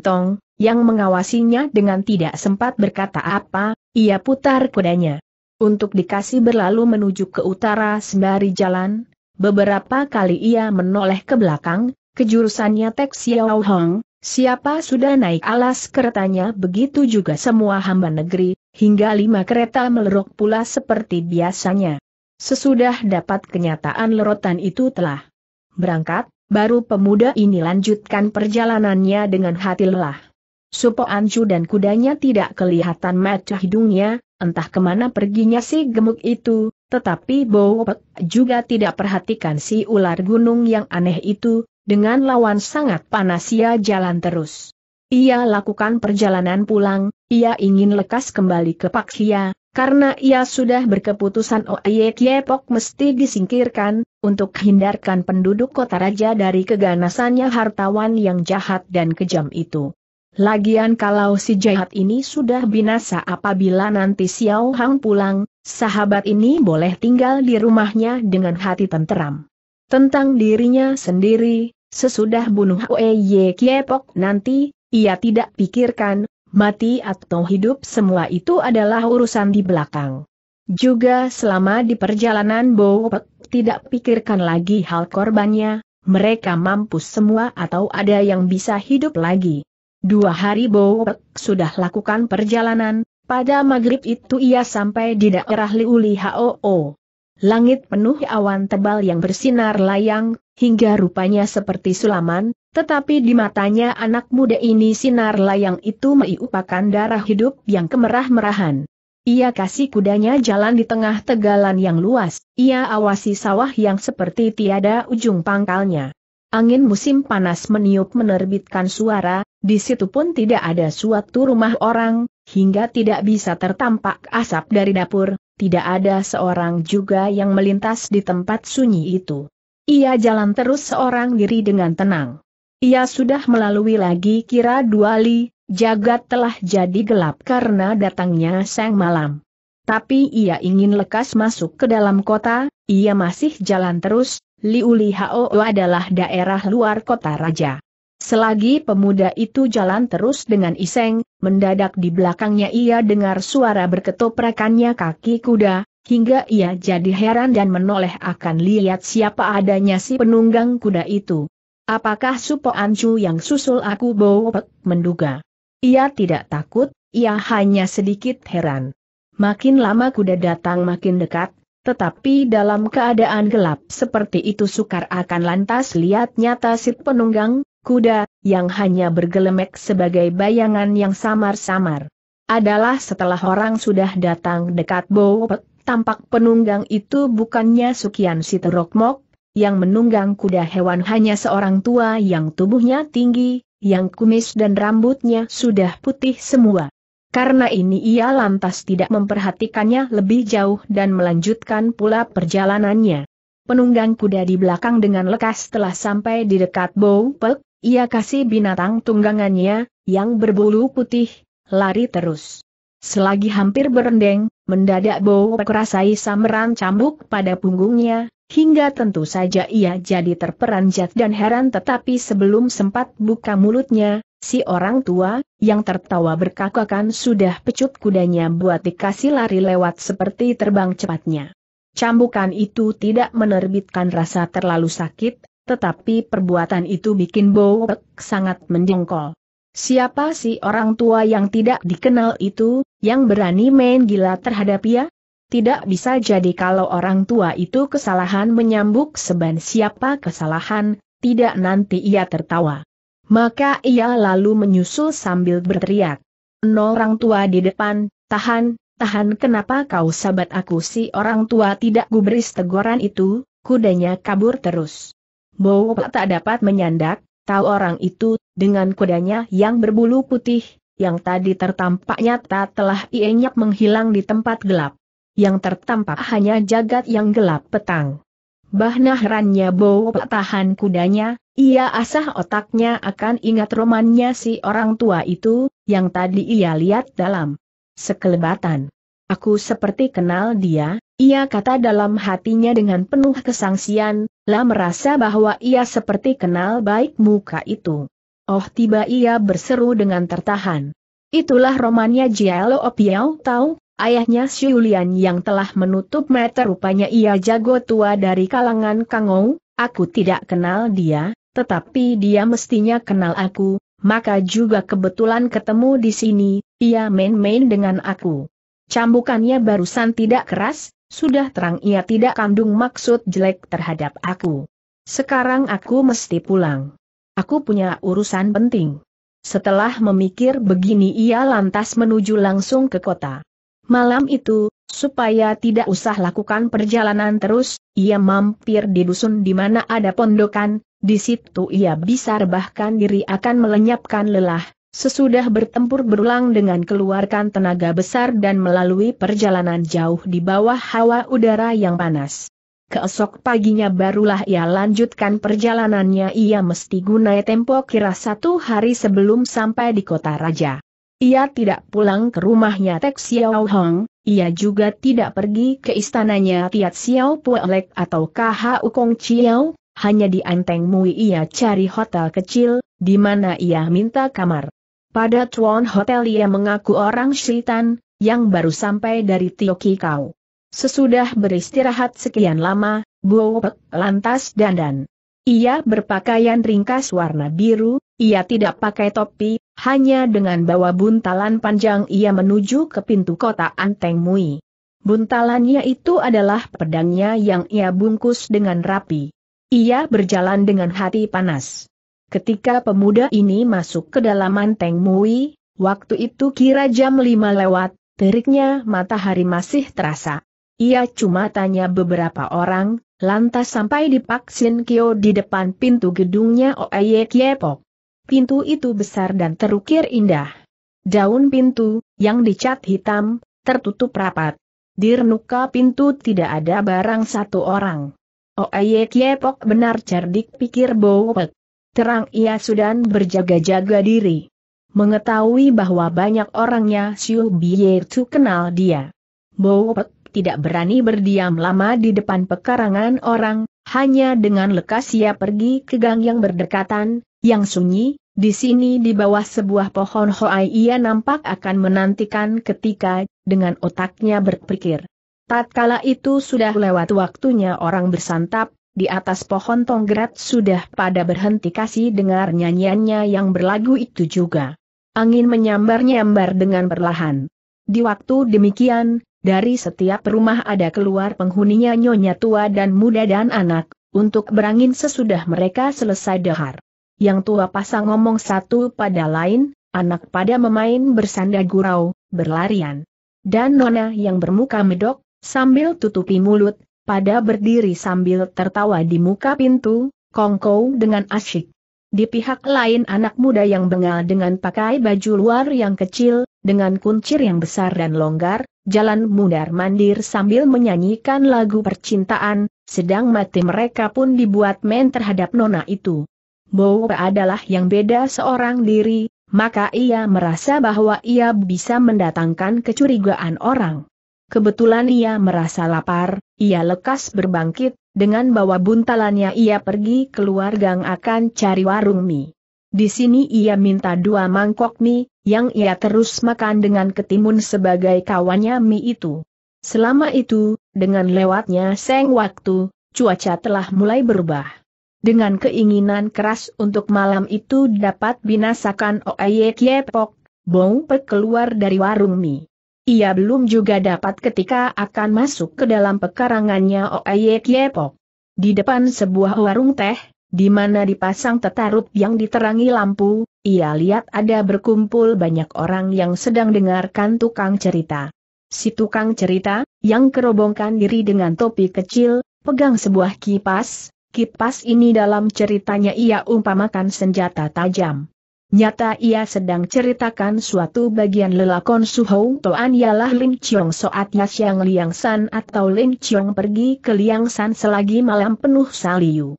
Tong, yang mengawasinya dengan tidak sempat berkata apa, ia putar kudanya. Untuk dikasih berlalu menuju ke utara sembari jalan, beberapa kali ia menoleh ke belakang, kejurusannya Tek Xiao Hong, siapa sudah naik alas keretanya begitu juga semua hamba negeri, hingga lima kereta melerok pula seperti biasanya. Sesudah dapat kenyataan lerotan itu telah berangkat, baru pemuda ini lanjutkan perjalanannya dengan hati lelah. Supo Anju dan kudanya tidak kelihatan mata hidungnya, entah kemana perginya si gemuk itu, tetapi Bowopek juga tidak perhatikan si ular gunung yang aneh itu, dengan lawan sangat panas ia jalan terus. Ia lakukan perjalanan pulang, ia ingin lekas kembali ke Paksia, karena ia sudah berkeputusan Oye Kiepok mesti disingkirkan, untuk hindarkan penduduk kota raja dari keganasannya hartawan yang jahat dan kejam itu. Lagian kalau si jahat ini sudah binasa apabila nanti Xiao Hang pulang, sahabat ini boleh tinggal di rumahnya dengan hati tenteram. Tentang dirinya sendiri, sesudah bunuh Oye Kiepok nanti, ia tidak pikirkan, Mati atau hidup semua itu adalah urusan di belakang. Juga selama di perjalanan Bowpek tidak pikirkan lagi hal korbannya, mereka mampus semua atau ada yang bisa hidup lagi. Dua hari Bowpek sudah lakukan perjalanan, pada maghrib itu ia sampai di daerah Liuli. Hoo. Langit penuh awan tebal yang bersinar layang, hingga rupanya seperti sulaman, tetapi di matanya anak muda ini sinar layang itu meiupakan darah hidup yang kemerah-merahan. Ia kasih kudanya jalan di tengah tegalan yang luas, ia awasi sawah yang seperti tiada ujung pangkalnya. Angin musim panas meniup menerbitkan suara, di situ pun tidak ada suatu rumah orang, hingga tidak bisa tertampak asap dari dapur, tidak ada seorang juga yang melintas di tempat sunyi itu. Ia jalan terus seorang diri dengan tenang. Ia sudah melalui lagi kira dua li, jagat telah jadi gelap karena datangnya sang malam. Tapi ia ingin lekas masuk ke dalam kota, ia masih jalan terus, Liu Hao adalah daerah luar kota raja. Selagi pemuda itu jalan terus dengan iseng, mendadak di belakangnya ia dengar suara berketoprakannya kaki kuda, hingga ia jadi heran dan menoleh akan lihat siapa adanya si penunggang kuda itu. Apakah Supo Anju yang susul aku Bopek menduga? Ia tidak takut, ia hanya sedikit heran. Makin lama kuda datang makin dekat, tetapi dalam keadaan gelap seperti itu sukar akan lantas lihat nyata si penunggang, kuda, yang hanya bergelemek sebagai bayangan yang samar-samar. Adalah setelah orang sudah datang dekat Bopek, tampak penunggang itu bukannya Sukian terokmok? Yang menunggang kuda hewan hanya seorang tua yang tubuhnya tinggi, yang kumis dan rambutnya sudah putih semua. Karena ini ia lantas tidak memperhatikannya lebih jauh dan melanjutkan pula perjalanannya. Penunggang kuda di belakang dengan lekas telah sampai di dekat Bow Pek, ia kasih binatang tunggangannya, yang berbulu putih, lari terus. Selagi hampir berendeng, mendadak Bo kerasai sameran cambuk pada punggungnya, hingga tentu saja ia jadi terperanjat dan heran tetapi sebelum sempat buka mulutnya, si orang tua, yang tertawa berkakakan sudah pecut kudanya buat dikasih lari lewat seperti terbang cepatnya. Cambukan itu tidak menerbitkan rasa terlalu sakit, tetapi perbuatan itu bikin Bo sangat menjengkol. Siapa si orang tua yang tidak dikenal itu, yang berani main gila terhadap ia? Tidak bisa jadi kalau orang tua itu kesalahan menyambuk seban siapa kesalahan, tidak nanti ia tertawa. Maka ia lalu menyusul sambil berteriak. No orang tua di depan, tahan, tahan kenapa kau sahabat aku si orang tua tidak gubris teguran itu, kudanya kabur terus. Bowo tak dapat menyandak, Tahu orang itu, dengan kudanya yang berbulu putih, yang tadi tertampak nyata telah ienyap menghilang di tempat gelap. Yang tertampak hanya jagat yang gelap petang. Bahnahrannya bau tahan kudanya, ia asah otaknya akan ingat romannya si orang tua itu, yang tadi ia lihat dalam sekelebatan. Aku seperti kenal dia, ia kata dalam hatinya dengan penuh kesangsian, lah merasa bahwa ia seperti kenal baik muka itu. Oh tiba ia berseru dengan tertahan. Itulah romannya Jialo Opiao tahu, ayahnya Siulian yang telah menutup mata rupanya ia jago tua dari kalangan Kangou, aku tidak kenal dia, tetapi dia mestinya kenal aku, maka juga kebetulan ketemu di sini, ia main-main dengan aku. Cambukannya barusan tidak keras, sudah terang ia tidak kandung maksud jelek terhadap aku. Sekarang aku mesti pulang. Aku punya urusan penting. Setelah memikir begini ia lantas menuju langsung ke kota. Malam itu, supaya tidak usah lakukan perjalanan terus, ia mampir di dusun di mana ada pondokan, di situ ia bisa rebahkan diri akan melenyapkan lelah, Sesudah bertempur berulang dengan keluarkan tenaga besar dan melalui perjalanan jauh di bawah hawa udara yang panas. Keesok paginya barulah ia lanjutkan perjalanannya ia mesti gunai tempo kira satu hari sebelum sampai di kota raja. Ia tidak pulang ke rumahnya Tek Xiao Hong, ia juga tidak pergi ke istananya Tiat Xiao Puelek atau KH Ukong Chiao, hanya di Anteng Mui ia cari hotel kecil, di mana ia minta kamar. Pada Tuan Hotel ia mengaku orang Shitan, yang baru sampai dari Tiokikau. Sesudah beristirahat sekian lama, Pek lantas dandan. Ia berpakaian ringkas warna biru, ia tidak pakai topi, hanya dengan bawa buntalan panjang ia menuju ke pintu kota Anteng Mui. Buntalannya itu adalah pedangnya yang ia bungkus dengan rapi. Ia berjalan dengan hati panas. Ketika pemuda ini masuk ke dalam Manteng Mui, waktu itu kira jam 5 lewat, teriknya matahari masih terasa. Ia cuma tanya beberapa orang, lantas sampai di Pak Sin Kyo di depan pintu gedungnya Oeye Kiepok. Pintu itu besar dan terukir indah. Daun pintu, yang dicat hitam, tertutup rapat. Di renuka pintu tidak ada barang satu orang. Oeye Kiepok benar cerdik pikir Bowek. Terang ia sudah berjaga-jaga diri. Mengetahui bahwa banyak orangnya Siu Bie Tu kenal dia. Bowopek tidak berani berdiam lama di depan pekarangan orang, hanya dengan lekas ia pergi ke gang yang berdekatan, yang sunyi, di sini di bawah sebuah pohon hoai ia nampak akan menantikan ketika, dengan otaknya berpikir. Tatkala itu sudah lewat waktunya orang bersantap, di atas pohon tonggerat sudah pada berhenti kasih dengar nyanyiannya yang berlagu itu juga. Angin menyambar-nyambar dengan perlahan. Di waktu demikian, dari setiap rumah ada keluar penghuninya nyonya tua dan muda dan anak, untuk berangin sesudah mereka selesai dahar. Yang tua pasang ngomong satu pada lain, anak pada memain bersanda gurau, berlarian. Dan nona yang bermuka medok, sambil tutupi mulut, pada berdiri sambil tertawa di muka pintu, kongkow dengan asyik. Di pihak lain anak muda yang bengal dengan pakai baju luar yang kecil, dengan kuncir yang besar dan longgar, jalan mundar-mandir sambil menyanyikan lagu percintaan, sedang mati mereka pun dibuat men terhadap nona itu. Bowo adalah yang beda seorang diri, maka ia merasa bahwa ia bisa mendatangkan kecurigaan orang. Kebetulan ia merasa lapar, ia lekas berbangkit, dengan bawa buntalannya ia pergi keluar gang akan cari warung mie. Di sini ia minta dua mangkok mie, yang ia terus makan dengan ketimun sebagai kawannya mie itu. Selama itu, dengan lewatnya seng waktu, cuaca telah mulai berubah. Dengan keinginan keras untuk malam itu dapat binasakan Oeye Kiepok, Bong Pek keluar dari warung mie. Ia belum juga dapat ketika akan masuk ke dalam pekarangannya Oye Kiepok. Di depan sebuah warung teh, di mana dipasang tetarut yang diterangi lampu, ia lihat ada berkumpul banyak orang yang sedang dengarkan tukang cerita. Si tukang cerita, yang kerobongkan diri dengan topi kecil, pegang sebuah kipas, kipas ini dalam ceritanya ia umpamakan senjata tajam. Nyata ia sedang ceritakan suatu bagian lelakon Suhou Toan ialah Lim Chiong Soat siang Liang San atau Lim Chiong pergi ke Liang San selagi malam penuh saliu.